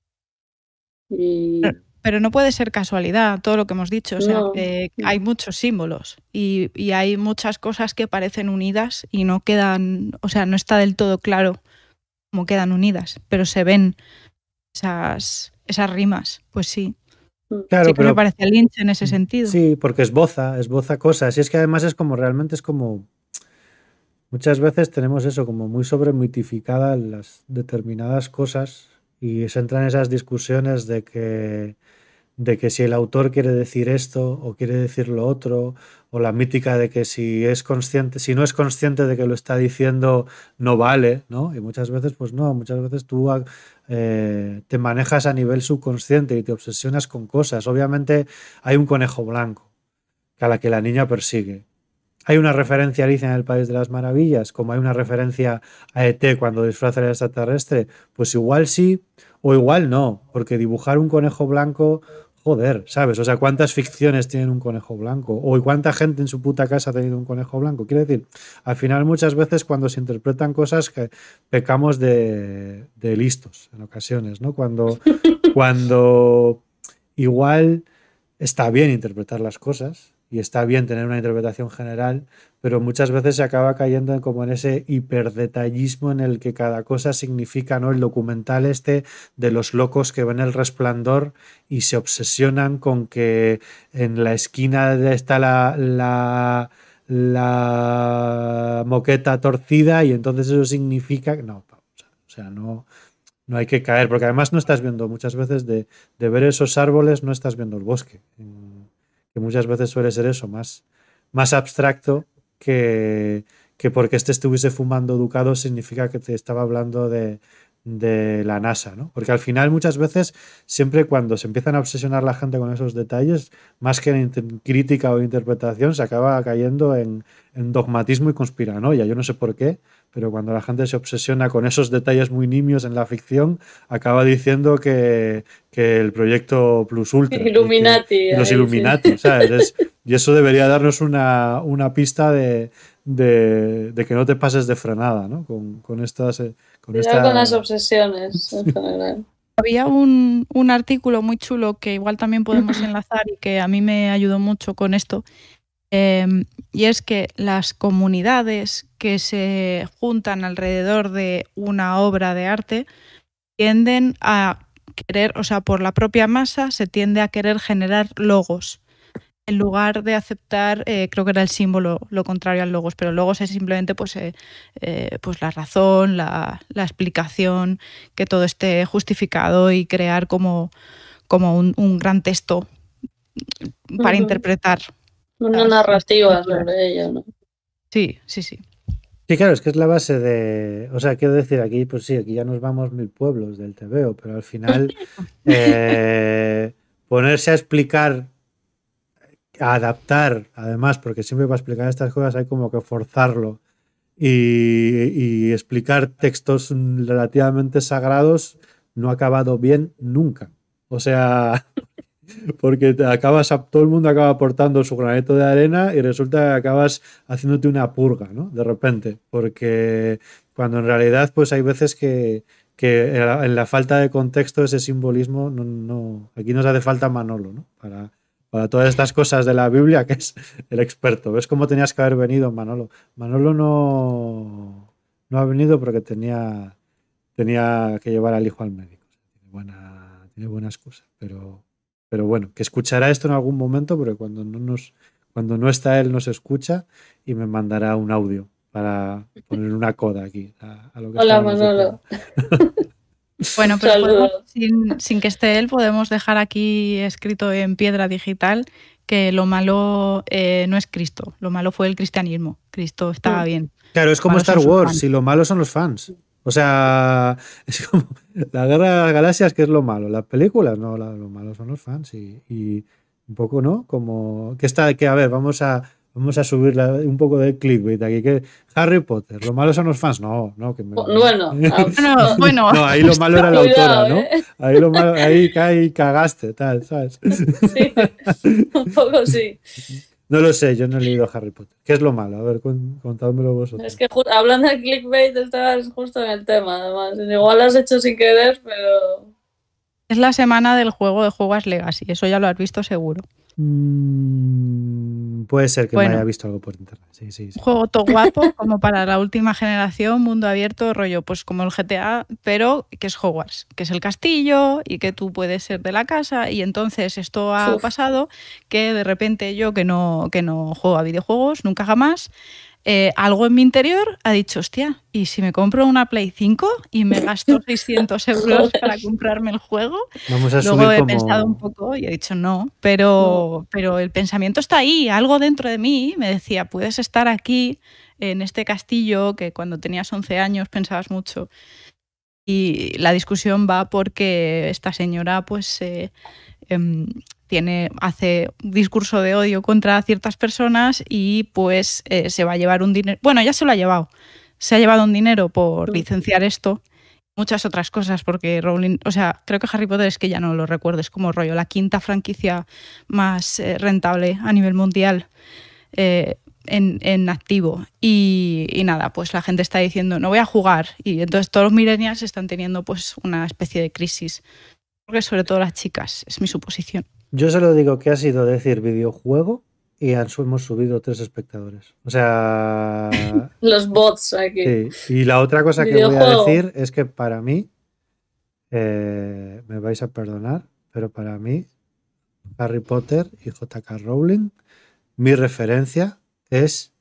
pero, no puede ser casualidad todo lo que hemos dicho. O sea, eh, hay muchos símbolos y, hay muchas cosas que parecen unidas y no quedan, o sea, no está del todo claro cómo quedan unidas, pero se ven esas, esas rimas, pues sí. Mm. Claro, sí que pero, me parece Lynch en ese mm, sentido. Sí, porque esboza, esboza cosas. Y es que además es como, realmente es como, muchas veces tenemos eso, como muy sobremitificadas las determinadas cosas y se entran esas discusiones de que, de que si el autor quiere decir esto o quiere decir lo otro, o la mítica de que si es consciente, si no es consciente de que lo está diciendo, no vale, ¿no? Y muchas veces, pues no, muchas veces tú ah, eh, te manejas a nivel subconsciente y te obsesionas con cosas. Obviamente hay un conejo blanco que a la que la niña persigue. Hay una referencia a Alicia en el País de las Maravillas, como hay una referencia a ET cuando disfraza el extraterrestre, pues igual sí o igual no, porque dibujar un conejo blanco, joder, ¿sabes? O sea, ¿cuántas ficciones tienen un conejo blanco? O cuánta gente en su puta casa ha tenido un conejo blanco. Quiero decir, al final muchas veces cuando se interpretan cosas que pecamos de, listos en ocasiones, ¿no? Cuando, cuando igual está bien interpretar las cosas y está bien tener una interpretación general, pero muchas veces se acaba cayendo en como en ese hiperdetallismo en el que cada cosa significa, ¿no? El documental este de los locos que ven el resplandor y se obsesionan con que en la esquina está la, la la moqueta torcida y entonces eso significa que no, o sea, no, no hay que caer, porque además no estás viendo muchas veces de, ver esos árboles, no estás viendo el bosque que muchas veces suele ser eso, más, más abstracto que, que porque este estuviese fumando ducado significa que te estaba hablando de, de la NASA, ¿no? Porque al final muchas veces, siempre cuando se empiezan a obsesionar la gente con esos detalles, más que en crítica o interpretación, se acaba cayendo en, dogmatismo y conspiranoia. Yo no sé por qué, pero cuando la gente se obsesiona con esos detalles muy nimios en la ficción, acaba diciendo que, el proyecto Plus Ultra... Illuminati. los Illuminati, y eso debería darnos una, pista de, que no te pases de frenada, ¿no? Con, estas... Eh, con, las obsesiones en general. Había un, artículo muy chulo que igual también podemos enlazar y que a mí me ayudó mucho con esto. Em, y es que las comunidades que se juntan alrededor de una obra de arte tienden a querer, o sea, por la propia masa se tiende a querer generar logos en lugar de aceptar, eh, creo que era el símbolo, lo contrario al logos, pero logos es simplemente pues, eh, eh, pues la razón, la, explicación, que todo esté justificado y crear como, como un, gran texto para interpretar. Una narrativa sobre ella, ¿no? Sí, sí, sí. Sí, claro, es que es la base de. O sea, quiero decir, aquí, pues sí, aquí ya nos vamos mil pueblos del TVO, pero al final ponerse a explicar adaptar, además, porque siempre para explicar estas cosas hay como que forzarlo y, explicar textos relativamente sagrados no ha acabado bien nunca. O sea, porque te acabas todo el mundo acaba aportando su granito de arena y resulta que acabas haciéndote una purga, ¿no? De repente, porque cuando en realidad pues hay veces que, en la falta de contexto ese simbolismo no, no aquí nos hace falta Manolo, ¿no? Para para todas estas cosas de la Biblia, que es el experto. ¿Ves cómo tenías que haber venido, Manolo? Manolo no, no ha venido porque tenía, tenía que llevar al hijo al médico. Tiene buena, tiene excusa, pero, pero bueno, que escuchará esto en algún momento, porque cuando no, nos, cuando no está él nos escucha y me mandará un audio para poner una coda aquí. Hola, Manolo. Bueno, pero sin, que esté él, podemos dejar aquí escrito en piedra digital que lo malo eh, no es Cristo, lo malo fue el cristianismo. Cristo estaba hmm. bien. Claro, es como Star Wars, si lo malo son los fans. O sea, es como la guerra de las galaxias, que es lo malo. Las películas, no, lo malo son los fans. Y, y, un poco, ¿no? Como que está, que a ver, vamos a Vamos a subir un poco de clickbait aquí. Que Harry Potter, lo malo son los fans. No, no, que me... Bueno, bueno, No, ahí lo malo era la autora, ¿eh? ¿no? Ahí lo malo, ahí, cagaste, tal, ¿sabes? Sí, un poco sí. No lo sé, yo no he leído Harry Potter. ¿Qué es lo malo? A ver, contádmelo vosotros. Es que hablando de clickbait, estás justo en el tema, además. Igual lo has hecho sin querer, pero. Es la semana del juego de juegos Legacy, eso ya lo has visto seguro. Mmm... Mm, puede ser que me haya visto algo por internet. Un Juego todo guapo, como para la última generación, mundo abierto, rollo, pues como el GTA, pero que es Hogwarts, que es el castillo y que tú puedes ser de la casa. Y entonces esto ha pasado que de repente yo que no, que no juego a videojuegos, nunca jamás, eh, algo en mi interior ha dicho, hostia, ¿y si me compro una Play 5 y me gasto 600 euros para comprarme el juego? Luego he pensado un poco y he dicho no, pero, pero el pensamiento está ahí, algo dentro de mí me decía, puedes estar aquí en este castillo que cuando tenías 11 años pensabas mucho. Y la discusión va porque esta señora pues... Eh, em, tiene, hace un discurso de odio contra ciertas personas y pues eh, se va a llevar un dinero. Bueno, ya se lo ha llevado. Se ha llevado un dinero por mm. licenciar esto. Muchas otras cosas, porque Rowling, o sea, creo que Harry Potter es que ya no lo recuerdes como rollo, la quinta franquicia más eh, rentable a nivel mundial. Eh, en, activo. Y, y, nada, pues la gente está diciendo, no voy a jugar. Y entonces todos los millennials están teniendo pues una especie de crisis. Porque sobre todo las chicas, es mi suposición. Yo se lo digo que ha sido decir videojuego y hemos subido tres espectadores. O sea. Los bots aquí. Y la otra cosa que voy a decir es que para mí, eh, me vais a perdonar, pero para mí, Harry Potter y J.K. Rowling, mi referencia es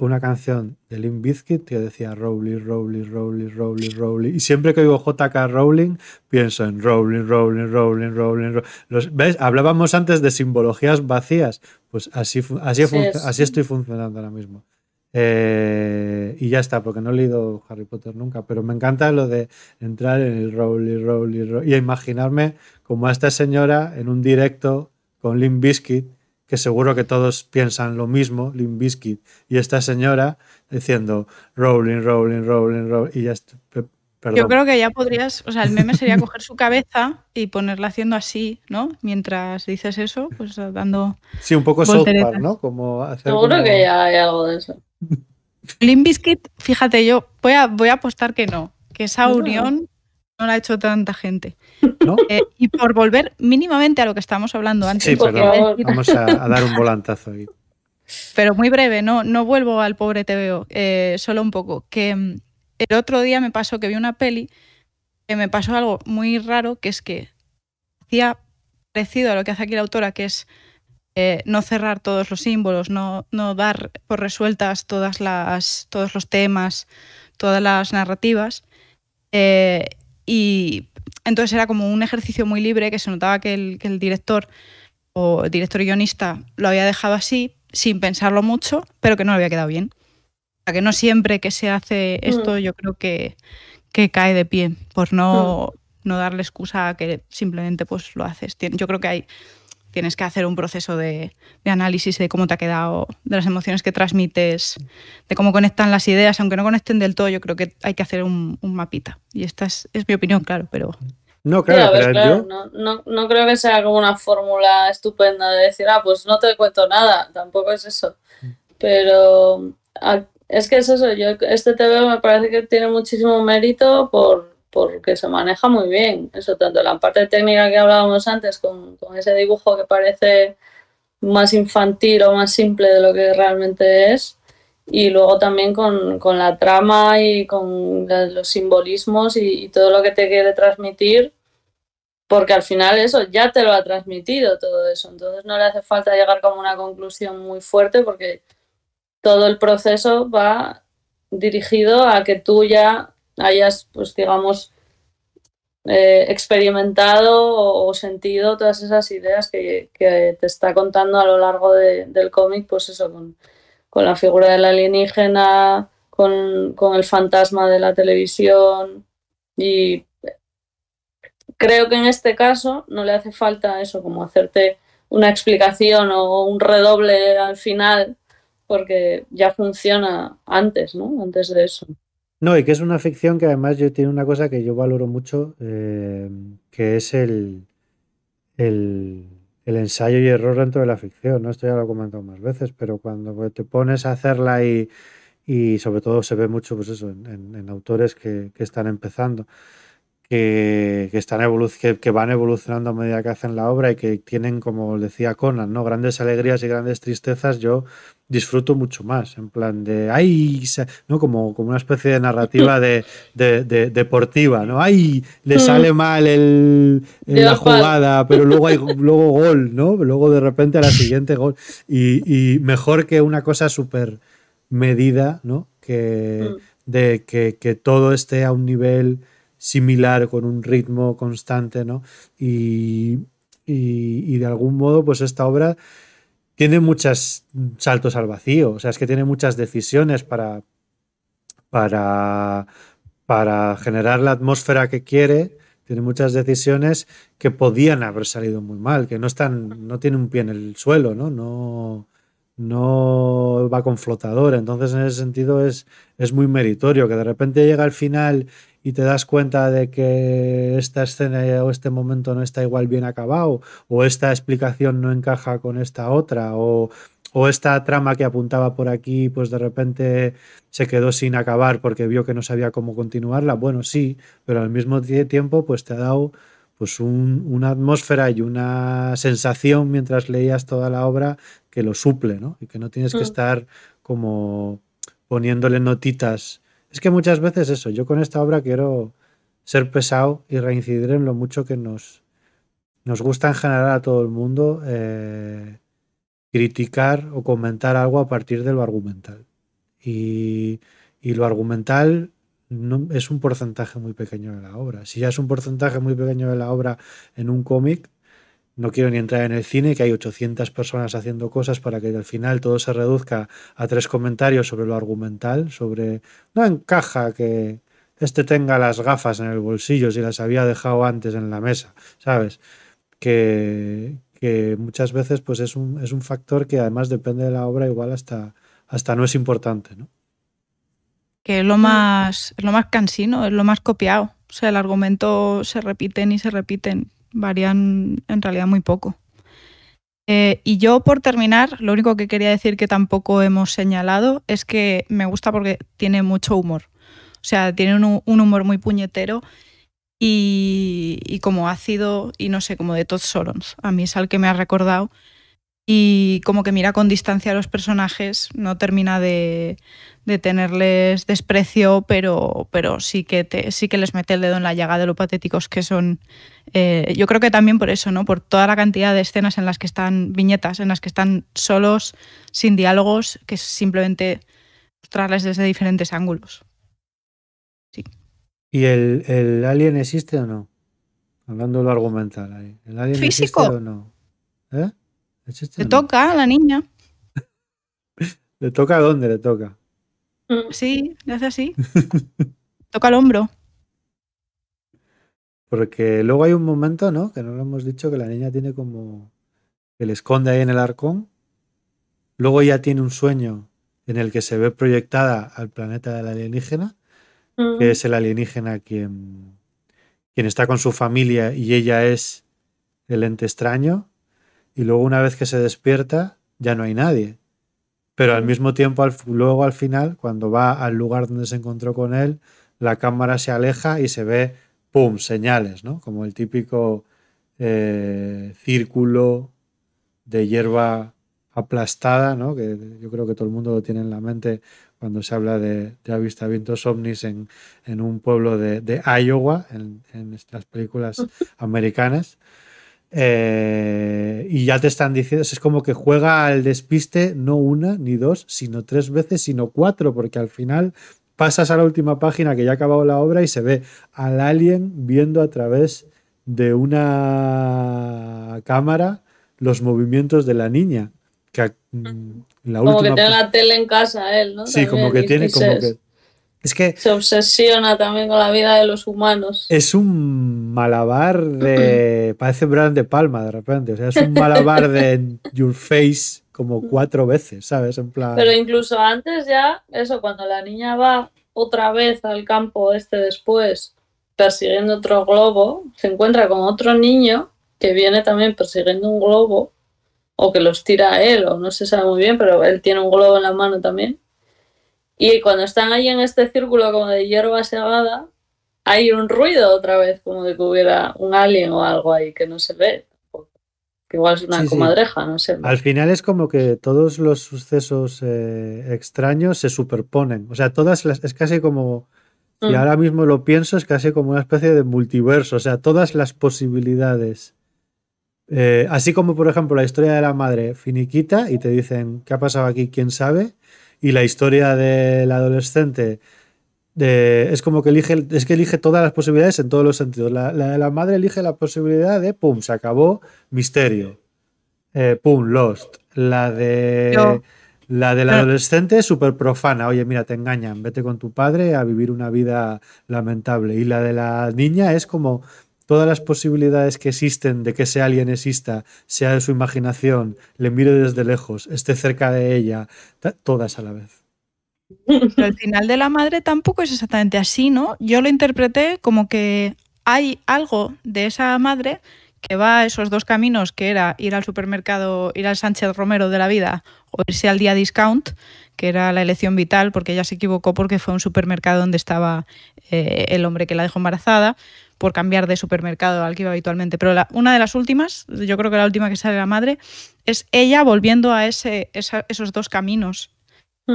una canción de Lim Bizkit que decía Rowling, Rowling, Rowling, Rowling, Rowling. Y siempre que oigo JK Rowling, pienso en Rowling, Rowling, Rowling, Rowling. Los, ¿Ves? Hablábamos antes de simbologías vacías. Pues así, así, así estoy funcionando ahora mismo. Eh, y ya está, porque no he leído Harry Potter nunca, pero me encanta lo de entrar en el Rowling, Rowling, y imaginarme como a esta señora en un directo con Lim Bizkit que seguro que todos piensan lo mismo, Biscuit y esta señora, diciendo rolling, rolling, rolling, rolling, y ya Perdón. Yo creo que ya podrías, o sea, el meme sería coger su cabeza y ponerla haciendo así, ¿no? Mientras dices eso, pues dando. Sí, un poco South ¿no? Como hacer Seguro que ya hay algo de eso. Limbiskit, fíjate, yo voy a apostar que no, que esa unión no la ha hecho tanta gente. Eh, y por volver mínimamente a lo que estábamos hablando antes. vamos a, dar un volantazo ahí. Pero muy breve, no, no vuelvo al pobre te veo, eh, solo un poco. Que mm, el otro día me pasó que vi una peli que me pasó algo muy raro, que es que hacía parecido a lo que hace aquí la autora, que es eh, no cerrar todos los símbolos, no, dar por resueltas todas las, todos los temas, todas las narrativas. Y entonces era como un ejercicio muy libre que se notaba que el, director o el director guionista lo había dejado así, sin pensarlo mucho, pero que no le había quedado bien. O sea, que no siempre que se hace esto, mm. yo creo que, que, cae de pie, por no, mm. no darle excusa a que simplemente pues lo haces. Yo creo que hay tienes que hacer un proceso de, análisis de cómo te ha quedado, de las emociones que transmites, de cómo conectan las ideas, aunque no conecten del todo, yo creo que hay que hacer un, mapita. Y esta es, mi opinión, claro, pero... No, claro, no, no, no, creo que sea como una fórmula estupenda de decir, ah, pues no te cuento nada, tampoco es eso. Pero es que es eso, yo este TV me parece que tiene muchísimo mérito por porque se maneja muy bien. Eso, tanto la parte técnica que hablábamos antes, con, ese dibujo que parece más infantil o más simple de lo que realmente es, y luego también con, con la trama y con los simbolismos y, y todo lo que te quiere transmitir, porque al final eso ya te lo ha transmitido todo eso, entonces no le hace falta llegar como una conclusión muy fuerte porque todo el proceso va dirigido a que tú ya hayas, pues digamos, eh, experimentado o, sentido todas esas ideas que, te está contando a lo largo del cómic, pues eso, con, la figura del alienígena, con, con el fantasma de la televisión y creo que en este caso no le hace falta eso, como hacerte una explicación o un redoble al final, porque ya funciona antes, ¿no? Antes de eso. No, y que es una ficción que además yo tiene una cosa que yo valoro mucho, eh, que es el, el, ensayo y error dentro de la ficción. ¿no? Esto ya lo he comentado más veces, pero cuando te pones a hacerla y, sobre todo se ve mucho pues en, en autores que, que están empezando que, que, van evolucionando a medida que hacen la obra y que tienen, como decía Conan, ¿no? grandes alegrías y grandes tristezas, yo disfruto mucho más, en plan de ¡ay! ¿no? Como, como una especie de narrativa de, deportiva, ¿no? ¡ay! Le mm. sale mal el, la jugada, pero luego hay luego gol, ¿no? Luego de repente a la siguiente gol. Y, mejor que una cosa súper medida, ¿no? Que, mm. de que, que todo esté a un nivel similar, con un ritmo constante, ¿no? Y, y, de algún modo, pues esta obra tiene muchos saltos al vacío, o sea, es que tiene muchas decisiones para, para, para generar la atmósfera que quiere, tiene muchas decisiones que podían haber salido muy mal, que no están, no tiene un pie en el suelo, ¿no? No, no va con flotador. Entonces, en ese sentido, es, es muy meritorio que de repente llega al final y te das cuenta de que esta escena o este momento no está igual bien acabado, o esta explicación no encaja con esta otra, o, esta trama que apuntaba por aquí, pues de repente se quedó sin acabar porque vio que no sabía cómo continuarla. Bueno, sí, pero al mismo tiempo, pues te ha dado pues una atmósfera y una sensación mientras leías toda la obra que lo suple, ¿no? Y que no tienes que mm. estar como poniéndole notitas es que muchas veces eso, yo con esta obra quiero ser pesado y reincidir en lo mucho que nos, nos gusta en general a todo el mundo eh, criticar o comentar algo a partir de lo argumental. Y, lo argumental no, es un porcentaje muy pequeño de la obra. Si ya es un porcentaje muy pequeño de la obra en un cómic, no quiero ni entrar en el cine, que hay 800 personas haciendo cosas para que al final todo se reduzca a tres comentarios sobre lo argumental, sobre no encaja que este tenga las gafas en el bolsillo si las había dejado antes en la mesa, ¿sabes? Que, muchas veces pues es un, factor que además depende de la obra, igual hasta, hasta no es importante, ¿no? Que lo más, lo más cansino, es lo más copiado. O sea, el argumento se repiten y se repiten varían en realidad muy poco. Eh, y yo, por terminar, lo único que quería decir que tampoco hemos señalado es que me gusta porque tiene mucho humor. O sea, tiene un, humor muy puñetero y, y, como ácido y no sé, como de Todd Solons. A mí es al que me ha recordado y como que mira con distancia a los personajes, no termina de, tenerles desprecio, pero, pero sí, que sí que les mete el dedo en la llaga de lo patéticos que son. Eh, yo creo que también por eso, ¿no? Por toda la cantidad de escenas en las que están viñetas, en las que están solos, sin diálogos, que es simplemente mostrarles desde diferentes ángulos. ¿Y el, alien existe o no? Hablando lo argumental. ¿El alien ¿Físico? existe o no? ¿Eh? Le toca a la niña. ¿Le toca a dónde le toca? Mm. Sí, le hace así. toca el hombro. Porque luego hay un momento, ¿no? Que no lo hemos dicho, que la niña tiene como. que le esconde ahí en el arcón. Luego ya tiene un sueño en el que se ve proyectada al planeta del alienígena, mm. que es el alienígena quien, quien está con su familia y ella es el ente extraño y luego una vez que se despierta ya no hay nadie. Pero al mismo tiempo, luego al final, cuando va al lugar donde se encontró con él, la cámara se aleja y se ve, ¡pum!, señales, ¿no? Como el típico eh, círculo de hierba aplastada, ¿no? Que yo creo que todo el mundo lo tiene en la mente cuando se habla de, de avistamientos ovnis en, en, un pueblo de, Iowa, en, en las películas americanas. Eh, y ya te están diciendo, es como que juega al despiste no una ni dos, sino tres veces, sino cuatro, porque al final pasas a la última página que ya ha acabado la obra y se ve al alien viendo a través de una cámara los movimientos de la niña. Que, la última como que tiene la tele en casa él, ¿no? Sí, como que tiene, como que que. Se obsesiona también con la vida de los humanos. Es un malabar de. parece Brand de Palma de repente. O sea, es un malabar de Your Face como cuatro veces, ¿sabes? En plan. Pero incluso antes ya, eso, cuando la niña va otra vez al campo este después, persiguiendo otro globo, se encuentra con otro niño que viene también persiguiendo un globo, o que los tira él, o no se sabe muy bien, pero él tiene un globo en la mano también. Y cuando están ahí en este círculo como de hierba cebada, hay un ruido otra vez, como de que hubiera un alien o algo ahí que no se ve. Que igual es una comadreja, no sé. Al final es como que todos los sucesos eh, extraños se superponen. O sea, todas las. Es casi como. Y mm. ahora mismo lo pienso, es casi como una especie de multiverso. O sea, todas las posibilidades. Eh, así como, por ejemplo, la historia de la madre finiquita y te dicen, ¿qué ha pasado aquí? ¿Quién sabe? y la historia del adolescente es como que elige, es que elige todas las posibilidades en todos los sentidos. La, de la madre elige la posibilidad de, pum, se acabó, misterio. Eh, pum, lost. La de... La del adolescente súper profana. Oye, mira, te engañan, vete con tu padre a vivir una vida lamentable. Y la de la niña es como, todas las posibilidades que existen de que ese alguien exista, sea de su imaginación, le mire desde lejos, esté cerca de ella, todas a la vez. Pero el final de la madre tampoco es exactamente así, ¿no? Yo lo interpreté como que hay algo de esa madre que va a esos dos caminos, que era ir al supermercado, ir al Sánchez Romero de la vida o irse al día discount, que era la elección vital, porque ella se equivocó porque fue a un supermercado donde estaba eh, el hombre que la dejó embarazada por cambiar de supermercado al que iba habitualmente. Pero una de las últimas, yo creo que la última que sale la madre, es ella volviendo a esos dos caminos.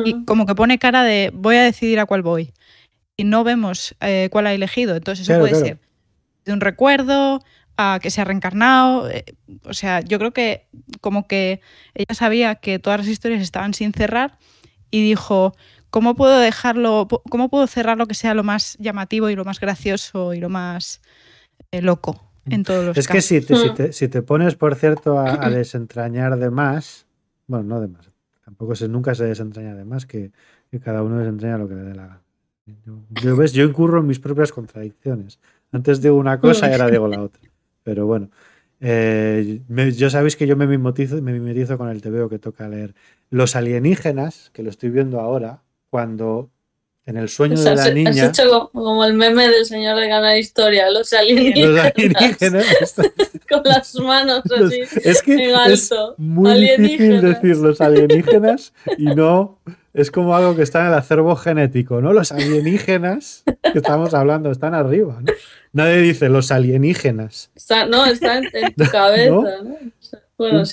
Y como que pone cara de voy a decidir a cuál voy. Y no vemos eh, cuál ha elegido. Entonces eso puede ser de un recuerdo, a que se ha reencarnado. Eh, o sea, yo creo que como que ella sabía que todas las historias estaban sin cerrar y dijo, ¿Cómo puedo dejarlo, cómo puedo cerrar lo que sea lo más llamativo y lo más gracioso y lo más eh, loco en todos los casos? Es que si te, pones, por cierto, a, desentrañar de más, bueno, no de más, tampoco se, nunca se desentraña de más, que, cada uno desentraña lo que le dé la gana. Yo, ves, yo incurro en mis propias contradicciones. Antes digo una cosa y ahora digo la otra. Pero bueno, eh, yo sabéis que yo me mimetizo, me con el tebeo que toca leer. Los alienígenas, que lo estoy viendo ahora, cuando en el pues sueño de la niña. Has hecho como, el meme del señor de ganar historia, los alienígenas. con las manos así. Es que en es muy difícil decir los alienígenas y no. Es como algo que está en el acervo genético, ¿no? Los alienígenas que estamos hablando están arriba, ¿no? Nadie dice los alienígenas. no, están en, tu cabeza, un,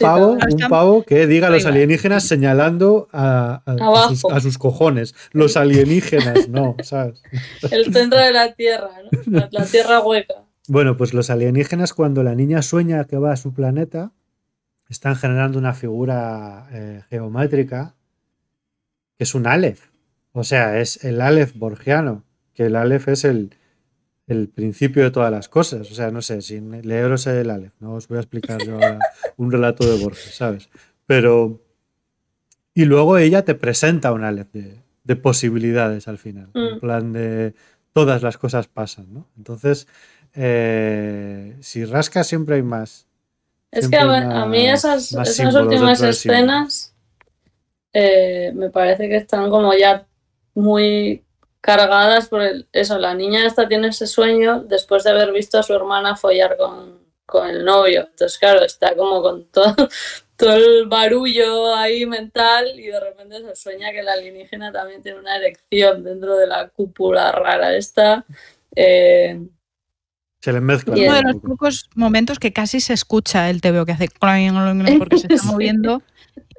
pavo, que diga a los alienígenas señalando a, a, sus, cojones. Los alienígenas, no, ¿sabes? El centro de la Tierra, La, Tierra hueca. Bueno, pues los alienígenas cuando la niña sueña que va a su planeta, están generando una figura eh, geométrica que es un Aleph. O sea, es el Aleph borgiano, que el Aleph es el, el principio de todas las cosas. O sea, no sé, si leeros el Aleph, no os voy a explicar yo un relato de Borges, ¿sabes? Pero. Y luego ella te presenta un Aleph de, posibilidades al final. En mm. plan de todas las cosas pasan, ¿no? Entonces, eh, si rascas siempre hay más. Es que a, mí esas, esas últimas escenas eh, me parece que están como ya muy cargadas por el, eso. La niña esta tiene ese sueño después de haber visto a su hermana follar con, el novio. Entonces, claro, está como con todo, todo el barullo ahí mental y de repente se sueña que la alienígena también tiene una erección dentro de la cúpula rara esta. Eh, se mezcla. uno de los pocos momentos que casi se escucha el veo que hace porque se está moviendo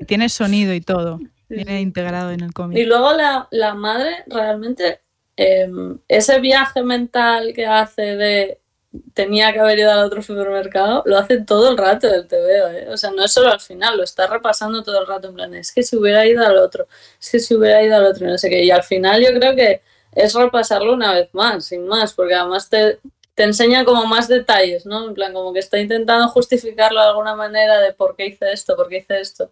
tiene sonido y todo integrado en el cómic. Y luego la, madre realmente, em, ese viaje mental que hace de tenía que haber ido al otro supermercado, lo hace todo el rato del TVO, ¿eh? o sea, no es solo al final, lo está repasando todo el rato en plan, es que si hubiera ido al otro, es que si hubiera ido al otro, no sé qué, y al final yo creo que es repasarlo una vez más, sin más, porque además te, te enseña como más detalles, ¿no? En plan, como que está intentando justificarlo de alguna manera de por qué hice esto, por qué hice esto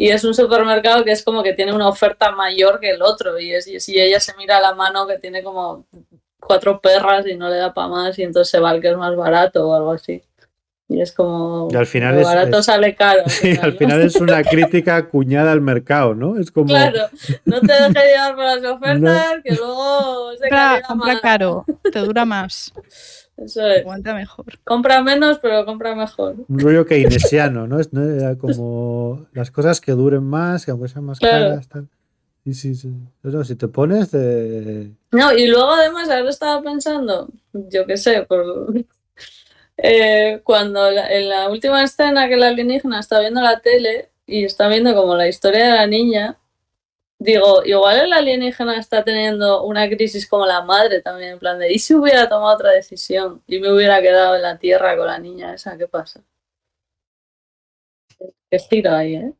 y es un supermercado que es como que tiene una oferta mayor que el otro y, es, si ella se mira a la mano que tiene como cuatro perras y no le da para más y entonces se va al que es más barato o algo así. Y es como. Y al final es, barato sale caro. Al final, al final es una crítica acuñada al mercado, ¿no? Es como. Claro, no te dejes llevar por las ofertas, que luego se compra, compra caro, te dura más. Eso es. Compra menos, pero compra mejor. Un rollo keynesiano, ¿no? como las cosas que duren más, que aunque sean más caras, y si te pones de... No, y luego además, ahora estaba pensando, yo qué sé, eh, cuando en la última escena que la alienígena está viendo la tele y está viendo como la historia de la niña, digo, igual el alienígena está teniendo una crisis como la madre también, en plan de, ¿y si hubiera tomado otra decisión y me hubiera quedado en la Tierra con la niña esa? ¿Qué pasa? Qué estilo ahí, ¿eh?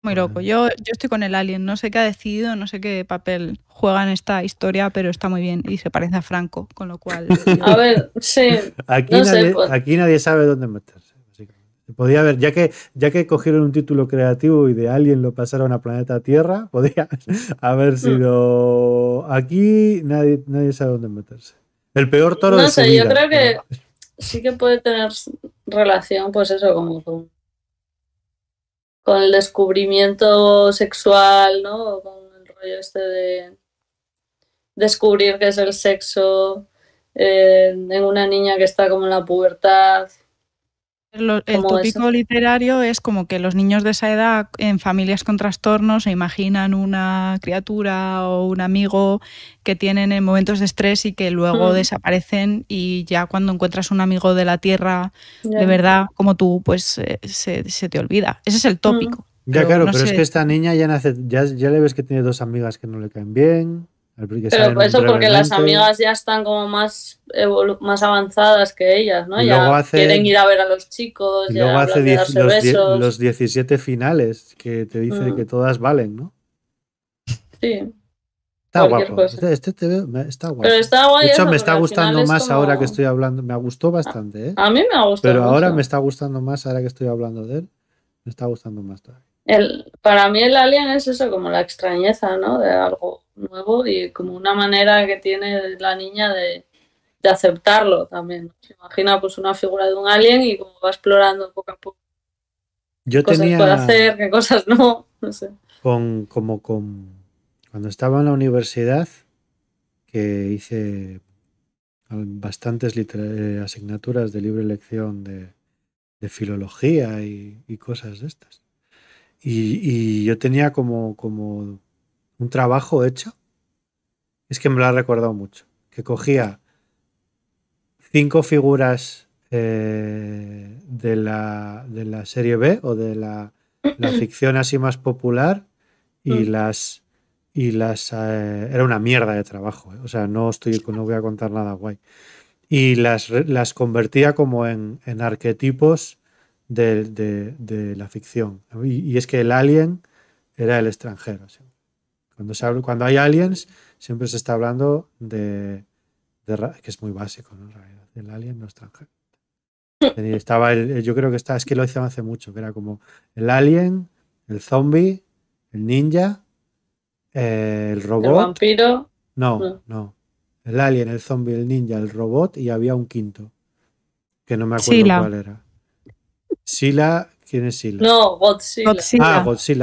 Muy loco. Yo, yo estoy con el alien. No sé qué ha decidido, no sé qué papel juega en esta historia, pero está muy bien y se parece a Franco, con lo cual. a ver, sí. Pues aquí nadie sabe dónde meterse. Podía haber, ya que, ya que cogieron un título creativo y de alguien lo pasaron a Planeta Tierra, podía haber mm. sido aquí, nadie, sabe dónde meterse. El peor toro no de No sé, yo creo que sí que puede tener relación, pues eso, como con, con el descubrimiento sexual, ¿no? Con el rollo este de descubrir qué es el sexo eh, en una niña que está como en la pubertad el tópico literario es como que los niños de esa edad en familias con trastornos se imaginan una criatura o un amigo que tienen en momentos de estrés y que luego mm. desaparecen y ya cuando encuentras un amigo de la tierra de verdad como tú pues eh, se, te olvida. Ese es el mm. tópico. Ya claro, pero es que esta niña ya, ya le ves que tiene dos amigas que no le caen bien. Pero eso, porque las amigas ya están como más, más avanzadas que ellas, ¿no? Ya quieren ir a ver a los chicos. luego ya hace los, los, 17 finales que te dicen mm. que todas valen, ¿no? Sí. Está guapo. Este, este, te veo, está guapo. Pero está guay De hecho, me está gustando más ahora que estoy hablando. Me gustó bastante, ¿eh? A mí me ha gustado. Pero ahora me está gustando más ahora que estoy hablando de él. Me está gustando más todavía el, para mí el alien es eso, como la extrañeza, ¿no? De algo nuevo y como una manera que tiene la niña de, aceptarlo también. Se imagina pues una figura de un alien y como va explorando poco a poco. Yo cosas tenía... puede hacer, qué cosas no, Con, como con... Cuando estaba en la universidad, que hice bastantes eh, asignaturas de libre elección de, filología y cosas de estas y, yo tenía como, un trabajo hecho. Es que me lo ha recordado mucho. Que cogía cinco figuras eh, de, la, serie B o de la, ficción así más popular y mm. las y las eh, era una mierda de trabajo eh. o sea no estoy no voy a contar nada guay y las, las convertía como en arquetipos de, la ficción. Y, es que el alien era el extranjero. Cuando, se habla, cuando hay aliens, siempre se está hablando de, que es muy básico, el alien no extranjero. Estaba el, eh, yo creo que está, es que lo hicieron hace mucho, que era como el alien, el zombie, el ninja, eh, el robot. ¿El vampiro? No, no, El alien, el zombie, el ninja, el robot y había un quinto, que no me acuerdo cuál era. Sila, ¿quién es Sila? No, Godzilla.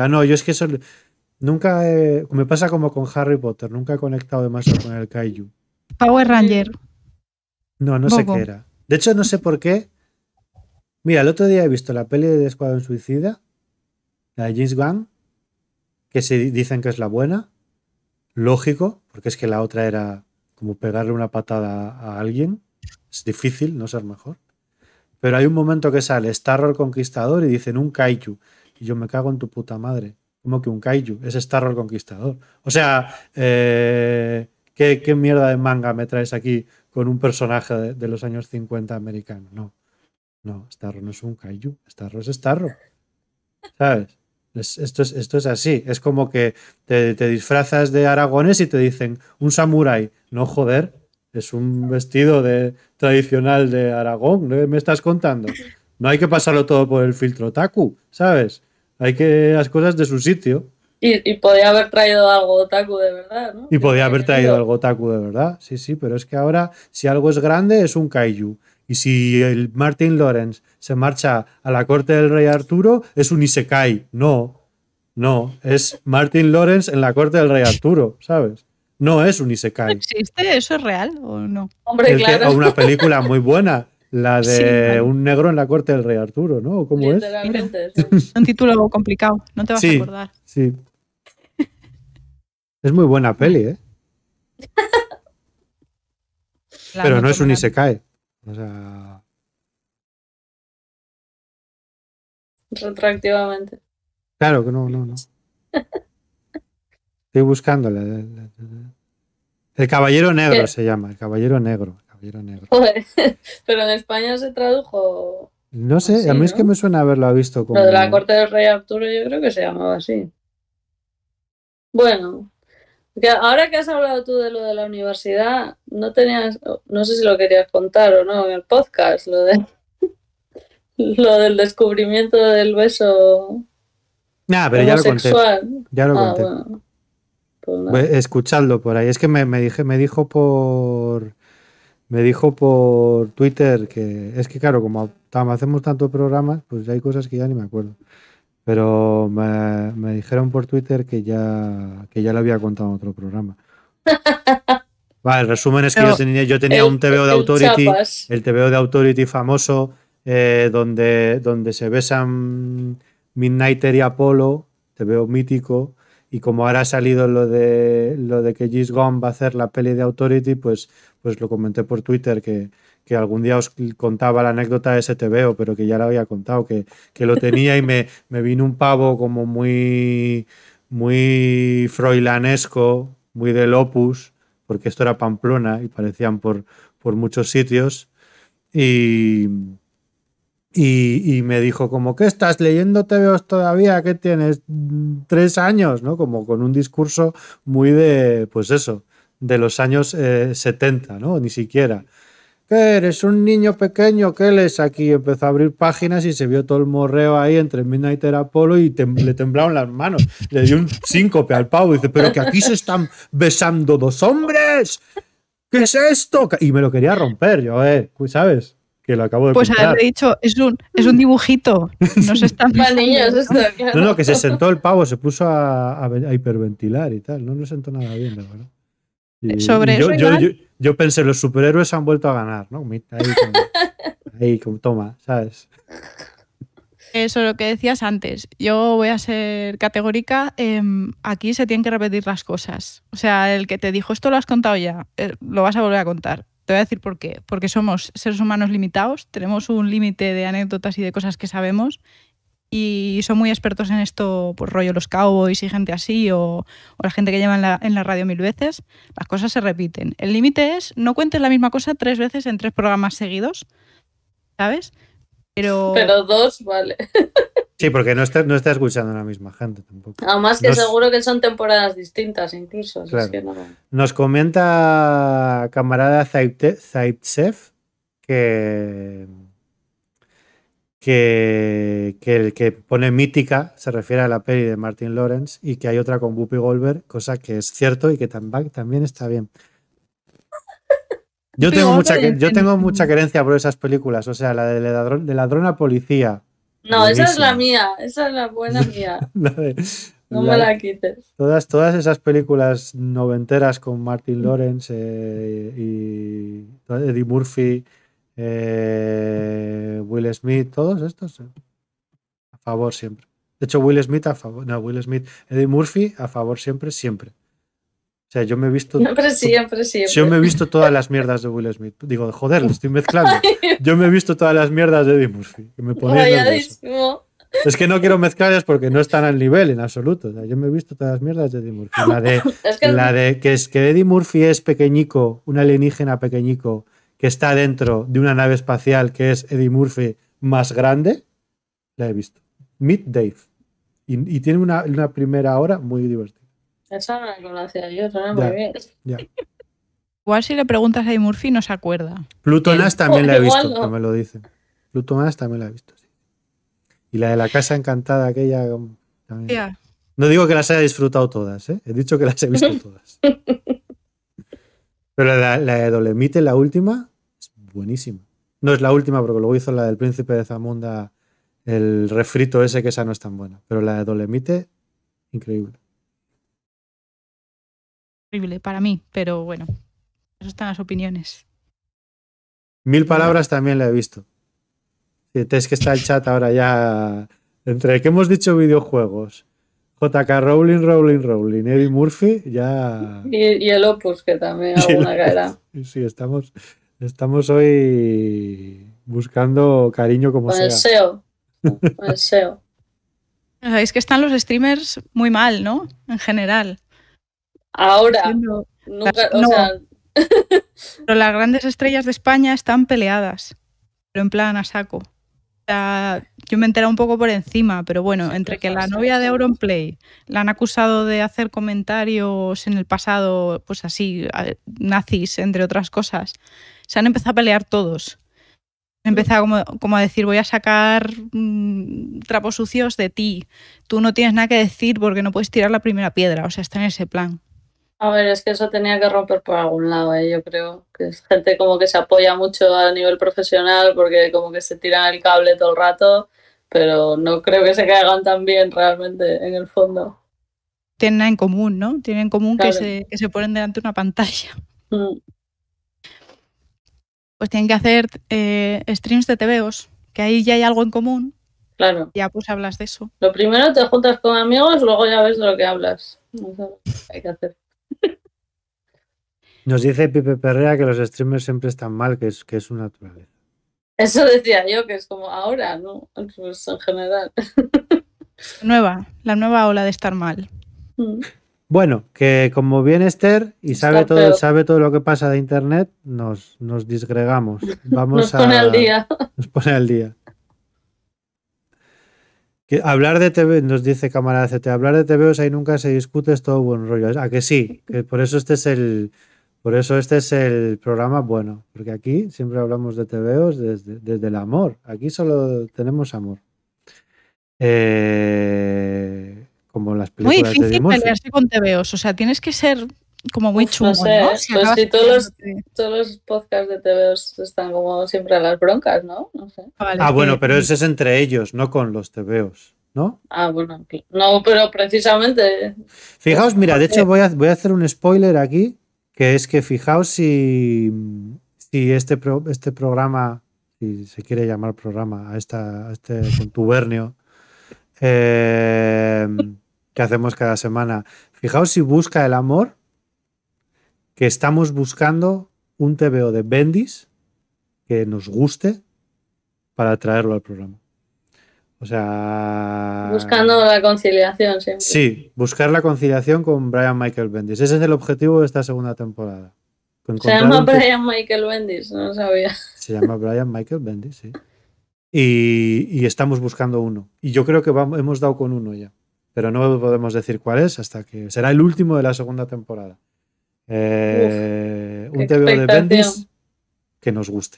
Ah, No, yo es que eso nunca he, me pasa como con Harry Potter, nunca he conectado demasiado con el Kaiju. Power Ranger. No, no sé qué era. De hecho, no sé por qué. Mira, el otro día he visto la peli de Escuadrón Suicida, la de James Gunn, que se dicen que es la buena. Lógico, porque es que la otra era como pegarle una patada a alguien. Es difícil no ser mejor. Pero hay un momento que sale Starro el Conquistador y dicen un kaiju. Y yo me cago en tu puta madre. ¿Cómo que un kaiju? Es Starro el Conquistador. O sea, eh, ¿qué, mierda de manga me traes aquí con un personaje de, los años 50 americano? No. No, Starro no es un kaiju. Starro es Starro. ¿Sabes? esto, es, esto es así. Es como que te, te disfrazas de aragones y te dicen un samurái. No, joder es un vestido de, tradicional de Aragón, ¿no? ¿me estás contando? No hay que pasarlo todo por el filtro Taku, ¿sabes? Hay que las cosas de su sitio. Y, podía haber traído algo Taku de verdad, ¿no? Y podía haber traído algo Taku de verdad, sí, sí, pero es que ahora si algo es grande es un kaiju. Y si el Martin Lawrence se marcha a la corte del rey Arturo, es un isekai. No, no, es Martin Lawrence en la corte del rey Arturo, ¿sabes? no es un Isekai. ¿Existe? ¿Eso es real o no? Hombre, claro. una película muy buena, la de un negro en la corte del rey Arturo, ¿no? ¿Cómo es? es? Un título complicado, no te vas a acordar. Sí. Es muy buena peli, ¿eh? Pero no es un Isekai. O sea. Retroactivamente. Claro que no, no, no. Estoy buscándole El Caballero Negro se llama, El Caballero Negro. pero en España se tradujo. No sé, a mí es que me suena haberlo visto como. Lo de la corte del rey Arturo, yo creo que se llamaba así. Bueno, ahora que has hablado tú de lo de la universidad, no tenías, no sé si lo querías contar o no en el podcast, lo de lo del descubrimiento del beso. nada pero ya lo conté. Ya lo ah, pues escuchadlo por ahí. Es que me, me, dije, me dijo por. Me dijo por Twitter que es que, claro, como hacemos tantos programas, pues hay cosas que ya ni me acuerdo. Pero me, me, dijeron por Twitter que ya, que ya le había contado en otro programa. Vale, el resumen es que yo tenía, un TVO de Authority, el, TVO de Authority famoso, eh, donde, donde se besan Midnighter y Apolo, TVO mítico, y como ahora ha salido lo de, lo de que Gis Gone va a hacer la peli de Authority, pues, pues lo comenté por Twitter que, algún día os contaba la anécdota de ese TVO, pero que ya la había contado, que, lo tenía y me, vino un pavo como muy, muy froilanesco, muy del opus, porque esto era Pamplona y parecían por, por muchos sitios. Y, y, me dijo como, ¿qué estás leyendo veo todavía? ¿Qué tienes? Tres años, ¿no? Como con un discurso muy de, pues eso, de los años 70, eh, ¿no? Ni siquiera. ¿Qué eres? ¿Un niño pequeño? ¿Qué lees aquí? Empezó a abrir páginas y se vio todo el morreo ahí entre Midnight y Apollo y le temblaron las manos. Le dio un síncope al pavo dice, pero que aquí se están besando dos hombres. ¿Qué es esto? Y me lo quería romper, yo, eh, ¿sabes? que lo acabo de Pues comprar. dicho, es un, es un dibujito, no se están mal niños No, no, que se sentó el pavo, se puso a, hiperventilar y tal, no lo sentó nada bien, verdad. Eh, sobre yo, pensé, los superhéroes han vuelto a ganar, ¿no? Ahí como, toma, ¿sabes? Eso lo que decías antes. Yo voy a ser categórica. Em, aquí se tienen que repetir las cosas. O sea, el que te dijo esto lo has contado ya, eh, lo vas a volver a contar. Te voy a decir por qué. Porque somos seres humanos limitados, tenemos un límite de anécdotas y de cosas que sabemos y son muy expertos en esto, pues rollo los cowboys y gente así, o, la gente que lleva en la, radio mil veces, las cosas se repiten. El límite es no cuentes la misma cosa tres veces en tres programas seguidos, ¿sabes? Pero, Pero dos, vale. Sí, porque no está, no está escuchando la misma gente tampoco. Además que seguro que son temporadas distintas incluso. Nos comenta camarada Zaitsev que, que, el que pone mítica se refiere a la peli de Martin Lawrence y que hay otra con Whoopi Goldberg, cosa que es cierto y que también está bien. Yo tengo, mucha, yo tengo mucha querencia por esas películas, o sea, la de ladrón, de ladrón policía, no, esa es la mía, esa es la buena mía. no me la quites. Todas, todas esas películas noventeras con Martin Lawrence eh, y Eddie Murphy, eh, Will Smith, todos estos. Eh, a favor siempre. De hecho, Will Smith a favor. No, Will Smith. Eddie Murphy a favor siempre, siempre yo me he visto. Yo me he visto todas las mierdas de Will Smith. Digo, joder, lo estoy mezclando. Yo me he visto todas las mierdas de Eddie Murphy. me es que no quiero mezclarlas porque no están al nivel en absoluto. yo me he visto todas las mierdas de Eddie Murphy. La de, que, es, que Eddie Murphy es pequeñico, un alienígena pequeñico que está dentro de una nave espacial que es Eddie Murphy más grande, la he visto. Meet Dave. Y, tiene una primera hora muy divertida. Esa no la conocía yo, suena muy bien. Igual si le preguntas a Eddie Murphy no se acuerda. Plutonas también la he visto, me lo dicen. Plutonas también la he visto, sí. Y la de la casa encantada, aquella um, No digo que las haya disfrutado todas, ¿eh? he dicho que las he visto todas. Pero la de Dolemite, la última, es buenísima. No es la última, porque luego hizo la del príncipe de Zamunda, el refrito ese que esa no es tan buena. Pero la de Dolemite, increíble para mí, pero bueno, eso están las opiniones. Mil palabras también le he visto. Es que está el chat ahora ya. Entre que hemos dicho videojuegos, JK Rowling, Rowling, Rowling, Eddie Murphy, ya. Y, el Opus, que también alguna Sí, estamos, estamos hoy buscando cariño como Con El SEO. SEO. Sabéis que están los streamers muy mal, ¿no? En general. Ahora. nunca, o sea... pero las grandes estrellas de España están peleadas, pero en plan a saco. O sea, yo me enteré un poco por encima, pero bueno, entre que la novia de Auronplay la han acusado de hacer comentarios en el pasado, pues así, nazis, entre otras cosas, se han empezado a pelear todos. Se como, como, a decir, voy a sacar mm, trapos sucios de ti. Tú no tienes nada que decir porque no puedes tirar la primera piedra. O sea, está en ese plan. A ver, es que eso tenía que romper por algún lado, ¿eh? yo creo. Que es gente como que se apoya mucho a nivel profesional porque como que se tiran el cable todo el rato, pero no creo que se caigan tan bien realmente en el fondo. Tienen en común, ¿no? Tienen en común que, se, que se ponen delante de una pantalla. Mm. Pues tienen que hacer eh, streams de TVOs, que ahí ya hay algo en común. Claro. Ya pues hablas de eso. Lo primero te juntas con amigos, luego ya ves de lo que hablas. hay que hacer. Nos dice Pipe Perrea que los streamers siempre están mal, que es, que es su naturaleza. Eso decía yo, que es como ahora, ¿no? Pues en general. Nueva, la nueva ola de estar mal. Mm. Bueno, que como viene Esther y sabe todo, sabe todo lo que pasa de internet, nos, nos disgregamos. Vamos nos pone al día. Nos pone al día. Que hablar de TV, nos dice Cámara CT, hablar de TVOs ahí nunca se discute, es todo buen rollo. A que sí, que por eso este es el, por eso este es el programa bueno, porque aquí siempre hablamos de TVOs desde, desde el amor. Aquí solo tenemos amor. Eh, como las películas Muy difícil pelearse con TVOs, o sea, tienes que ser como muy chulo, no pues Si todos, los, todos podcasts de TVOs están como siempre a las broncas, ¿no? ah, ah bueno, pero ese es entre ellos, no con los TVOs, ¿no? Ah, bueno, no, pero precisamente. Fijaos, mira, de pues hecho voy a, voy a hacer un spoiler aquí que es que fijaos si, este, este programa, si se quiere llamar programa a, esta, este contubernio em, que hacemos cada semana, fijaos si busca el amor que estamos buscando un TVO de Bendis que nos guste para traerlo al programa. O sea. Buscando la conciliación, siempre. Sí, buscar la conciliación con Brian Michael Bendis. Ese es el objetivo de esta segunda temporada. Se llama Brian Michael Bendis, no sabía. Se llama Brian Michael Bendis, sí. Y, estamos buscando uno. Y yo creo que hemos dado con uno ya. Pero no podemos decir cuál es hasta que será el último de la segunda temporada. Eh, un TV de Bendis que nos guste.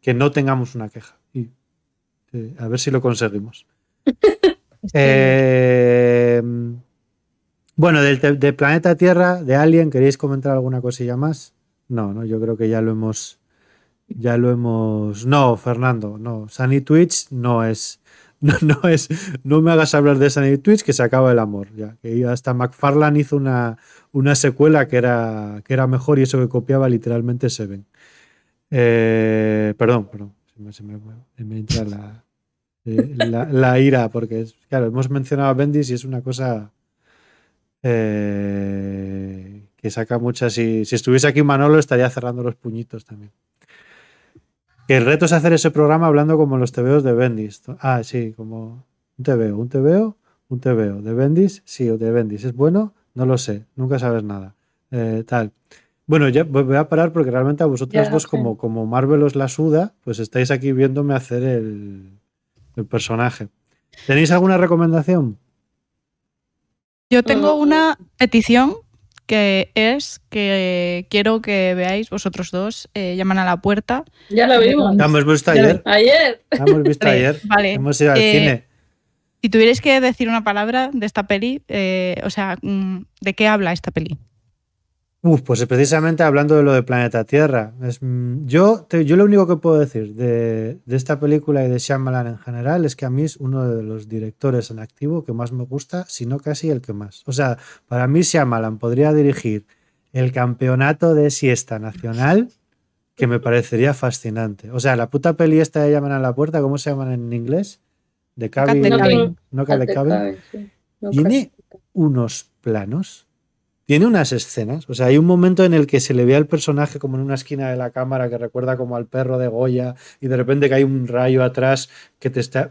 Que no tengamos una queja. Y a ver si lo conseguimos. Em, bueno, del, planeta Tierra, de Alien, ¿queréis comentar alguna cosilla más? No, no, yo creo que ya lo hemos. Ya lo hemos. No, Fernando, no. Sunny Twitch no es. No, es. No me hagas hablar de Sunny Twitch que se acaba el amor. Ya. Que hasta McFarlane hizo una, una secuela que era, que era mejor y eso que copiaba literalmente Seven. Eh, perdón, perdón me, entra la, eh, ira, porque, claro, hemos mencionado a Bendis y es una cosa eh, que saca muchas. Si, si estuviese aquí Manolo, estaría cerrando los puñitos también. Que el reto es hacer ese programa hablando como los tebeos de Bendis. Ah, sí, como un tebeo, un tebeo, un tebeo. ¿De Bendis? Sí, o de Bendis. ¿Es bueno? No lo sé, nunca sabes nada. Eh, tal. Bueno, ya voy a parar porque realmente a vosotras dos, como, como Marvel os la suda, pues estáis aquí viéndome hacer el, el personaje. ¿Tenéis alguna recomendación? Yo tengo una pues- petición que es que quiero que veáis vosotros dos, eh, llaman a la puerta. Ya la eh, vimos. La hemos visto ayer. Ayer. La hemos visto ayer. Vale. Hemos ido al eh, cine. Si tuvierais que decir una palabra de esta peli, o sea, mm, ¿de qué habla esta peli? Uf, pues precisamente hablando de lo de Planeta Tierra, yo, lo único que puedo decir de, esta película y de Shyamalan en general es que a mí es uno de los directores en activo que más me gusta, sino casi el que más. O sea, para mí Shyamalan podría dirigir el campeonato de siesta nacional, que me parecería fascinante. O sea, la puta peli esta de Llaman a la Puerta, ¿cómo se llaman en inglés? De Cabin, Tiene unos planos tiene unas escenas. O sea, hay un momento en el que se le ve al personaje como en una esquina de la cámara que recuerda como al perro de Goya y de repente que hay un rayo atrás que te está...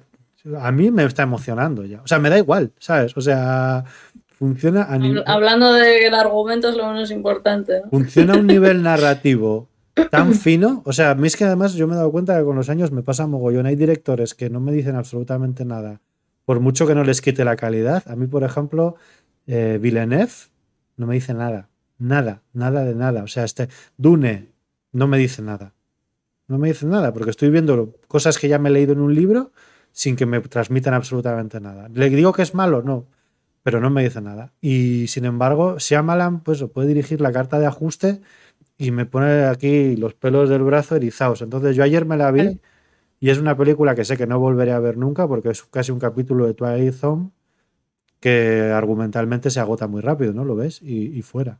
A mí me está emocionando ya. O sea, me da igual, ¿sabes? O sea, funciona a nivel... Hablando de que argumento es lo menos importante. Funciona a un nivel narrativo tan fino. O sea, a mí es que además yo me he dado cuenta que con los años me pasa mogollón. Hay directores que no me dicen absolutamente nada. Por mucho que no les quite la calidad. A mí, por ejemplo, eh, Villeneuve no me dice nada. Nada, nada de nada. O sea, este Dune no me dice nada. No me dice nada, porque estoy viendo cosas que ya me he leído en un libro sin que me transmitan absolutamente nada. ¿Le digo que es malo? No, pero no me dice nada. Y sin embargo, Shyamalan pues, puede dirigir la carta de ajuste y me pone aquí los pelos del brazo erizados. Entonces yo ayer me la vi y es una película que sé que no volveré a ver nunca porque es casi un capítulo de Twilight Zone que argumentalmente se agota muy rápido, ¿no? Lo ves y, fuera.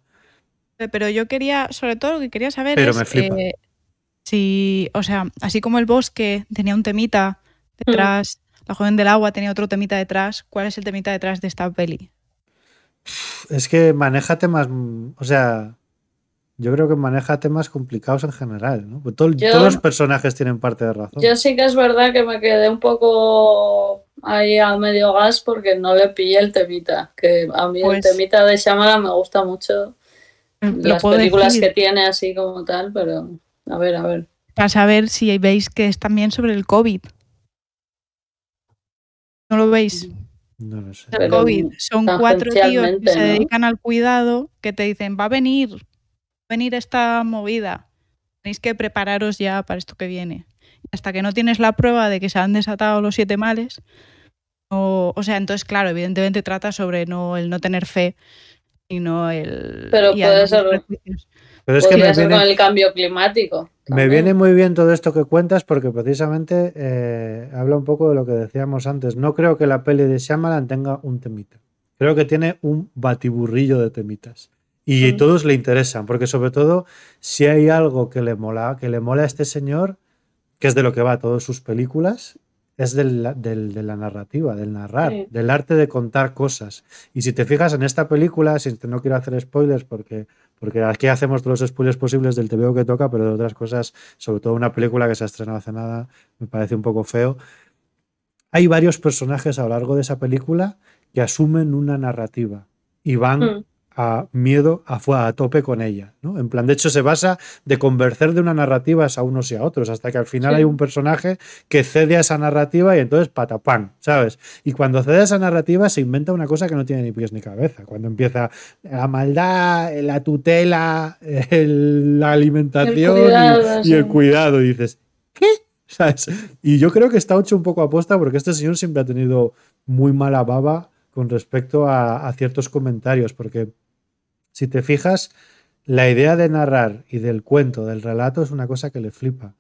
Eh, pero yo quería, sobre todo lo que quería saber es eh, si, o sea, así como el bosque tenía un temita hmm. detrás, la joven del agua tenía otro temita detrás, ¿cuál es el temita detrás de esta peli? Es que maneja temas, o sea, yo creo que maneja temas complicados en general, ¿no? Pues todos los personajes tienen parte de razón. Yo sí que es verdad que me quedé un poco ahí a medio gas porque no le pillé el temita. Que a mí el pues temita de Shyamalan me gusta mucho. Las películas que tiene así como tal, pero a ver, a ver. Para saber si veis que es también sobre el COVID. ¿No lo veis? No lo sé. El COVID. Son cuatro tíos que se dedican al cuidado que te dicen, va a venir, venir esta movida, tenéis que prepararos ya para esto que viene. Hasta que no tienes la prueba de que se han desatado los siete males, o, sea, entonces, claro, evidentemente trata sobre no el no tener fe, y no el... Pero puede ser, Pero es que me viene, con el cambio climático. Me viene muy bien todo esto que cuentas porque precisamente eh, habla un poco de lo que decíamos antes. No creo que la peli de Shyamalan tenga un temita. Creo que tiene un batiburrillo de temitas. Y mm. todos le interesan, porque sobre todo si hay algo que le mola, que le mola a este señor, que es de lo que va a todas sus películas, es del, de la narrativa, del narrar, del arte de contar cosas. Y si te fijas en esta película, si no quiero hacer spoilers porque, porque aquí hacemos todos los spoilers posibles del TVO que toca, pero de otras cosas, sobre todo una película que se ha estrenado hace nada, me parece un poco feo. Hay varios personajes a lo largo de esa película que asumen una narrativa y van mm a miedo a, fue a tope con ella. En plan, de hecho, se basa de convencer de una narrativa a unos y a otros, hasta que al final hay un personaje que cede a esa narrativa y entonces patapán, ¿sabes? Y cuando cede a esa narrativa se inventa una cosa que no tiene ni pies ni cabeza. Cuando empieza la maldad, la tutela, la alimentación y, el cuidado, dices, ¿qué? Y yo creo que está hecho un poco aposta porque este señor siempre ha tenido muy mala baba con respecto a, a ciertos comentarios, porque si te fijas, la idea de narrar y del cuento, del relato, es una cosa que le flipa.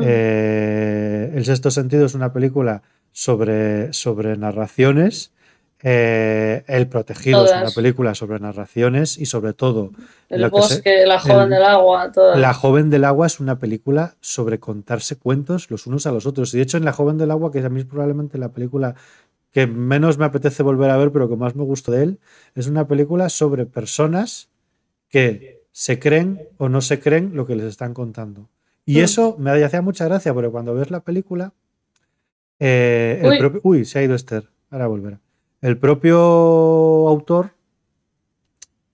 Eh, el sexto sentido es una película sobre, sobre narraciones. Eh, el protegido es una película sobre narraciones y sobre todo... la joven del agua, La joven del agua es una película sobre contarse cuentos los unos a los otros. Y de hecho en La joven del agua, que es a mí probablemente la película que menos me apetece volver a ver, pero que más me gustó de él, es una película sobre personas que se creen o no se creen lo que les están contando. Y mm. eso me hacía mucha gracia, porque cuando ves la película, eh, el Propio, uy, se ha ido Esther, ahora volverá. El propio autor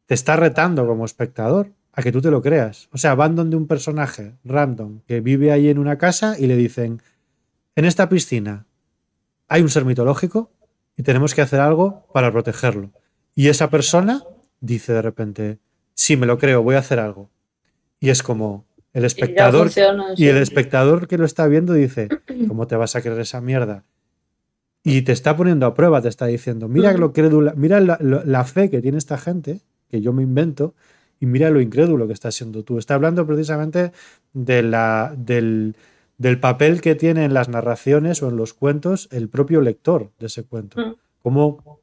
te está retando como espectador a que tú te lo creas. O sea, van de un personaje random que vive ahí en una casa y le dicen, en esta piscina hay un ser mitológico y tenemos que hacer algo para protegerlo. Y esa persona dice de repente, sí, me lo creo, voy a hacer algo. Y es como el espectador y, el espectador que lo está viendo dice, ¿cómo te vas a creer esa mierda? Y te está poniendo a prueba, te está diciendo, mira lo crédula, mira la, fe que tiene esta gente, que yo me invento, y mira lo incrédulo que estás siendo tú. Está hablando precisamente de la, del, del papel que tiene en las narraciones o en los cuentos el propio lector de ese cuento. Mm. Cómo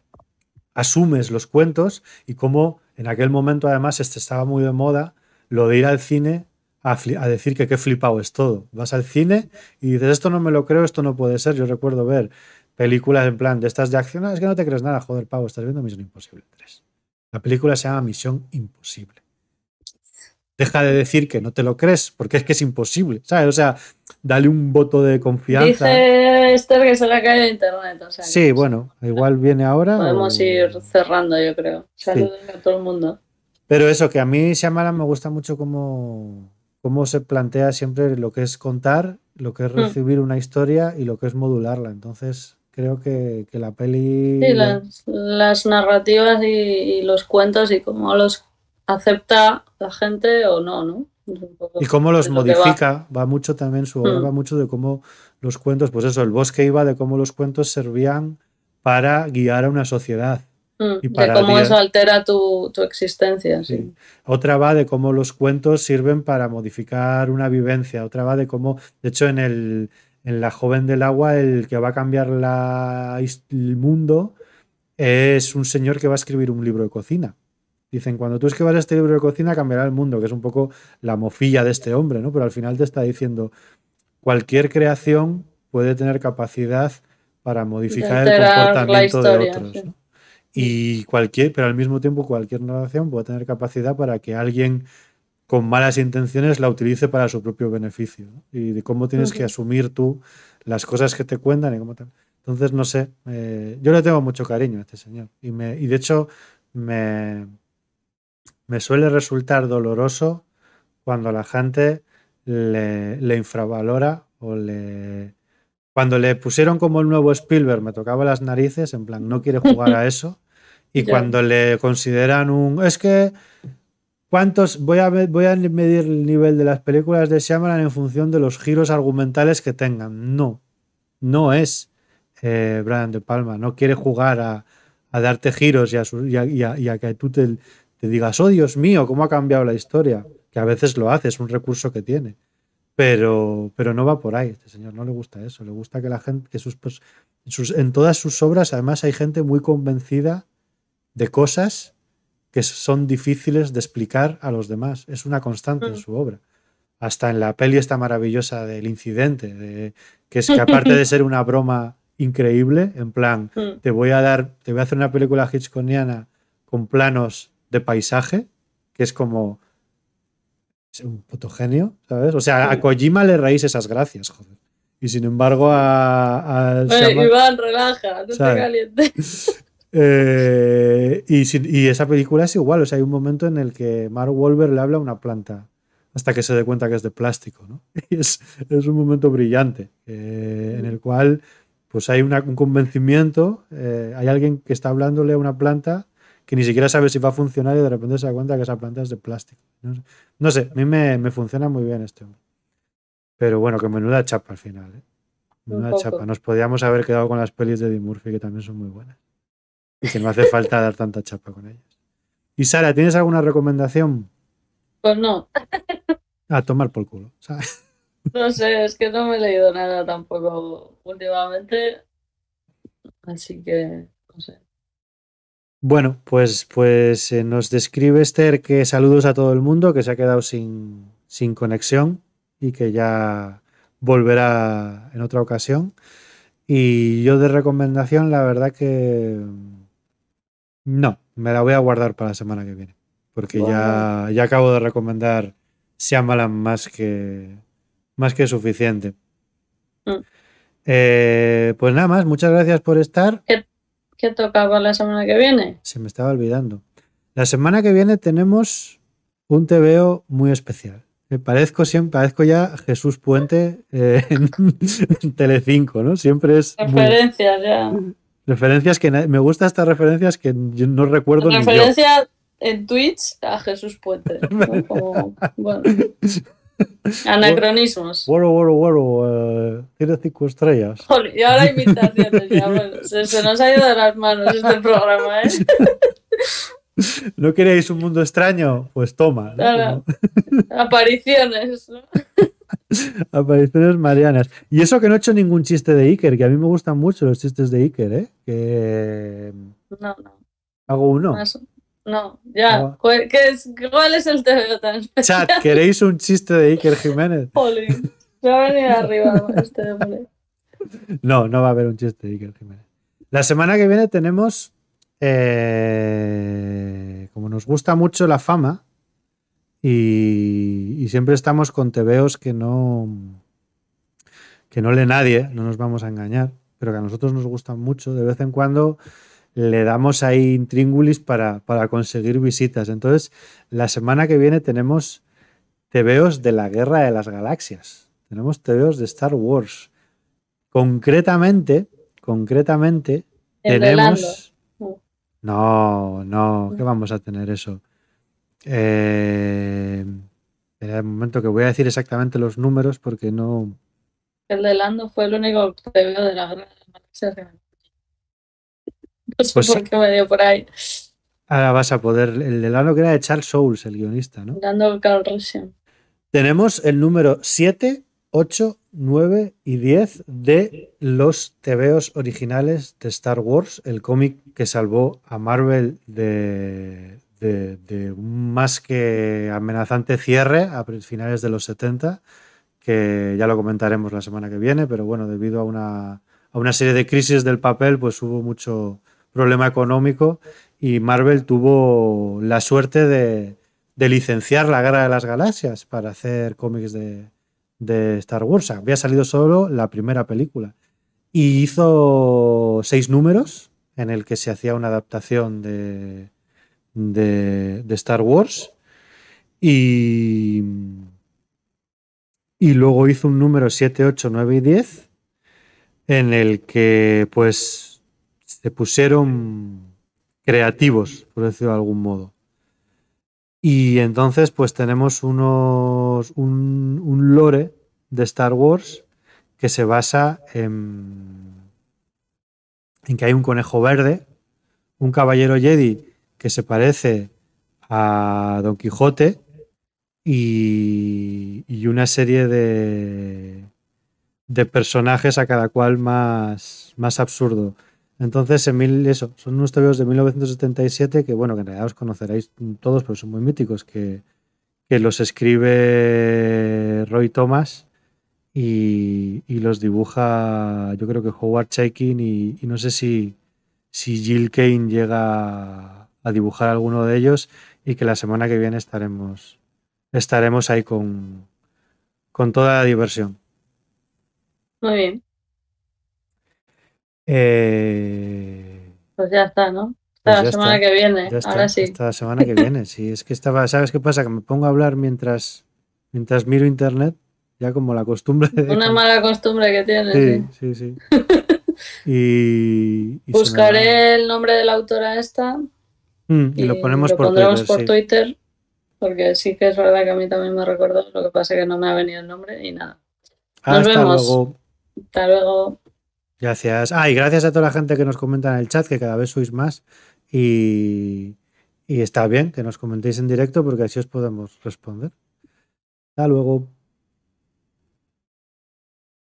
asumes los cuentos y cómo en aquel momento además este estaba muy de moda lo de ir al cine a, decir que qué flipado es todo. Vas al cine y dices, esto no me lo creo, esto no puede ser. Yo recuerdo ver películas en plan de estas de acción, ah, es que no te crees nada, joder, pavo, estás viendo Misión Imposible 3. La película se llama Misión Imposible deja de decir que no te lo crees, porque es que es imposible, ¿sabes? O sea, dale un voto de confianza. Dice Esther que se la cae de internet. O sí, bueno, igual viene ahora. Podemos ir cerrando, yo creo. Saludos a todo el mundo. Pero eso, que a mí Shyamalan me gusta mucho cómo, cómo se plantea siempre lo que es contar, lo que es hmm. recibir una historia y lo que es modularla. Entonces, creo que, la peli... Sí, las, narrativas y los cuentos y cómo los acepta la gente o no, ¿no? Y cómo los modifica, va. mucho también su obra, hmm. va mucho de cómo los cuentos, pues eso, el bosque iba de cómo los cuentos servían para guiar a una sociedad. Hmm, y para de cómo eso altera tu, existencia. Sí. Otra va de cómo los cuentos sirven para modificar una vivencia, otra va de cómo, de hecho en, el, en La joven del agua, el que va a cambiar la, el mundo es un señor que va a escribir un libro de cocina. Dicen, cuando tú escribas este libro de cocina cambiará el mundo, que es un poco la mofilla de este hombre, ¿no? Pero al final te está diciendo, cualquier creación puede tener capacidad para modificar el comportamiento de otros. Y cualquier, pero al mismo tiempo cualquier narración puede tener capacidad para que alguien con malas intenciones la utilice para su propio beneficio. Y de cómo tienes que asumir tú las cosas que te cuentan y cómo te... Entonces, no sé, eh, yo le tengo mucho cariño a este señor. Y, me, y de hecho, me, me suele resultar doloroso cuando la gente le, infravalora o le... Cuando le pusieron como el nuevo Spielberg me tocaba las narices, en plan, no quiere jugar a eso. Y cuando le consideran un... Es que... ¿Cuántos? Voy a, medir el nivel de las películas de Shyamalan en función de los giros argumentales que tengan. No, no es eh, Brian De Palma. No quiere jugar a, darte giros y a, que tú te te digas, oh Dios mío, cómo ha cambiado la historia, que a veces lo hace, es un recurso que tiene. Pero, pero no va por ahí, este señor no le gusta eso, le gusta que la gente, que sus, en todas sus obras además hay gente muy convencida de cosas que son difíciles de explicar a los demás, es una constante en mm. su obra hasta en la peli esta maravillosa del incidente, que es que aparte de ser una broma increíble, en plan, mm. te voy a dar, te voy a hacer una película hitchconiana con planos de paisaje, que es como. Es un puto ¿sabes? O sea, a Kojima le raíz esas gracias, joder. Y sin embargo, a. Iván, relaja, no te calientes. Eh, y, esa película es igual, o sea, hay un momento en el que Mark Wolver le habla a una planta hasta que se dé cuenta que es de plástico, ¿no? Y es, un momento brillante eh, en el cual pues hay un convencimiento, eh, hay alguien que está hablándole a una planta que ni siquiera sabe si va a funcionar y de repente se da cuenta que esa planta es de plástico. No sé, a mí me, funciona muy bien este Pero bueno, que menuda chapa al final. ¿eh? Menuda chapa. Nos podíamos haber quedado con las pelis de Eddie Murphy, que también son muy buenas. Y que no hace falta dar tanta chapa con ellas. Y Sara, ¿tienes alguna recomendación? Pues no. A tomar por culo. No sé, es que no me he leído nada tampoco últimamente. Así que, no sé. Bueno, pues, pues eh, nos describe Esther que saludos a todo el mundo, que se ha quedado sin, sin conexión y que ya volverá en otra ocasión. Y yo de recomendación, la verdad que mm, no, me la voy a guardar para la semana que viene. Porque ya, ya acabo de recomendar Shyamalan más que, más que suficiente. Mm. Eh, pues nada más, muchas gracias por estar. Eh, ¿Qué tocaba la semana que viene? Se me estaba olvidando. La semana que viene tenemos un TVO muy especial. Me parezco siempre, ya Jesús Puente eh, en, Telecinco, ¿no? Siempre es. Referencias, ya. Referencias que me gusta estas referencias que no recuerdo. Referencia ni yo. en Twitch a Jesús Puente. bueno. Anacronismos. Eh, tiene cinco estrellas. y ahora imitaciones. Ya, se, nos ha ido de las manos este programa, ¿eh? ¿No queréis un mundo extraño? Pues toma. Apariciones. Apariciones marianas. Y eso que no he hecho ningún chiste de Iker, que a mí me gustan mucho los chistes de Iker, ¿eh? No, Hago uno. No, ya. ¿Cuál, ah. es, ¿Cuál, es, el TVO tan especial? Chat, ¿queréis un chiste de Iker Jiménez? venir arriba este No, no va a haber un chiste de Iker Jiménez. La semana que viene tenemos, eh, como nos gusta mucho la fama y, siempre estamos con TVOs que no que no lee nadie, no nos vamos a engañar, pero que a nosotros nos gustan mucho. De vez en cuando le damos ahí intríngulis para, conseguir visitas. Entonces, la semana que viene tenemos tebeos de la Guerra de las Galaxias. Tenemos tebeos de Star Wars. Concretamente, concretamente, tenemos... No, no, ¿qué vamos a tener eso? Eh... el momento que voy a decir exactamente los números porque no... El de Lando fue el único tebeo de la Guerra de las Galaxias. Pues porque me dio por ahí. Ahora vas a poder. El de la que era de Charles Souls, el guionista, ¿no? Dando Tenemos el número 7, 8, 9 y 10 de los tebeos originales de Star Wars, el cómic que salvó a Marvel de, un más que amenazante cierre a finales de los 70, que ya lo comentaremos la semana que viene, pero bueno, debido a una, a una serie de crisis del papel, pues hubo mucho, problema económico y Marvel tuvo la suerte de, licenciar la Guerra de las Galaxias para hacer cómics de, Star Wars. Había salido solo la primera película. Y hizo seis números en el que se hacía una adaptación de, Star Wars. Y, y luego hizo un número 7, 8, 9 y 10 en el que pues se pusieron creativos, por decirlo de algún modo. Y entonces, pues tenemos unos, un, lore de Star Wars que se basa en, en que hay un conejo verde, un caballero Jedi que se parece a Don Quijote y, una serie de, de personajes a cada cual más, más absurdo. Entonces, en mil, eso, son unos tebeos de 1977 que, bueno, que en realidad os conoceréis todos, pero son muy míticos, que, los escribe Roy Thomas y, los dibuja, yo creo que Howard Chaikin y, no sé si, Jill Kane llega a dibujar alguno de ellos y que la semana que viene estaremos, estaremos ahí con, con toda la diversión. Muy bien. Eh, pues ya está, ¿no? Hasta pues la semana que viene, ahora sí. Hasta la semana que viene, sí. Es que estaba, ¿sabes qué pasa? Que me pongo a hablar mientras, mientras miro internet, ya como la costumbre. Una mala costumbre que tiene. Sí, sí, sí. y, Buscaré el nombre de la autora esta. Mm, y, lo ponemos por, Twitter, por Twitter. Porque sí que es verdad que a mí también me recordó, lo que pasa es que no me ha venido el nombre y nada. Nos vemos. Luego. Hasta luego. Gracias. Ah, y gracias a toda la gente que nos comenta en el chat, que cada vez sois más. Y, y está bien que nos comentéis en directo porque así os podemos responder. Hasta luego.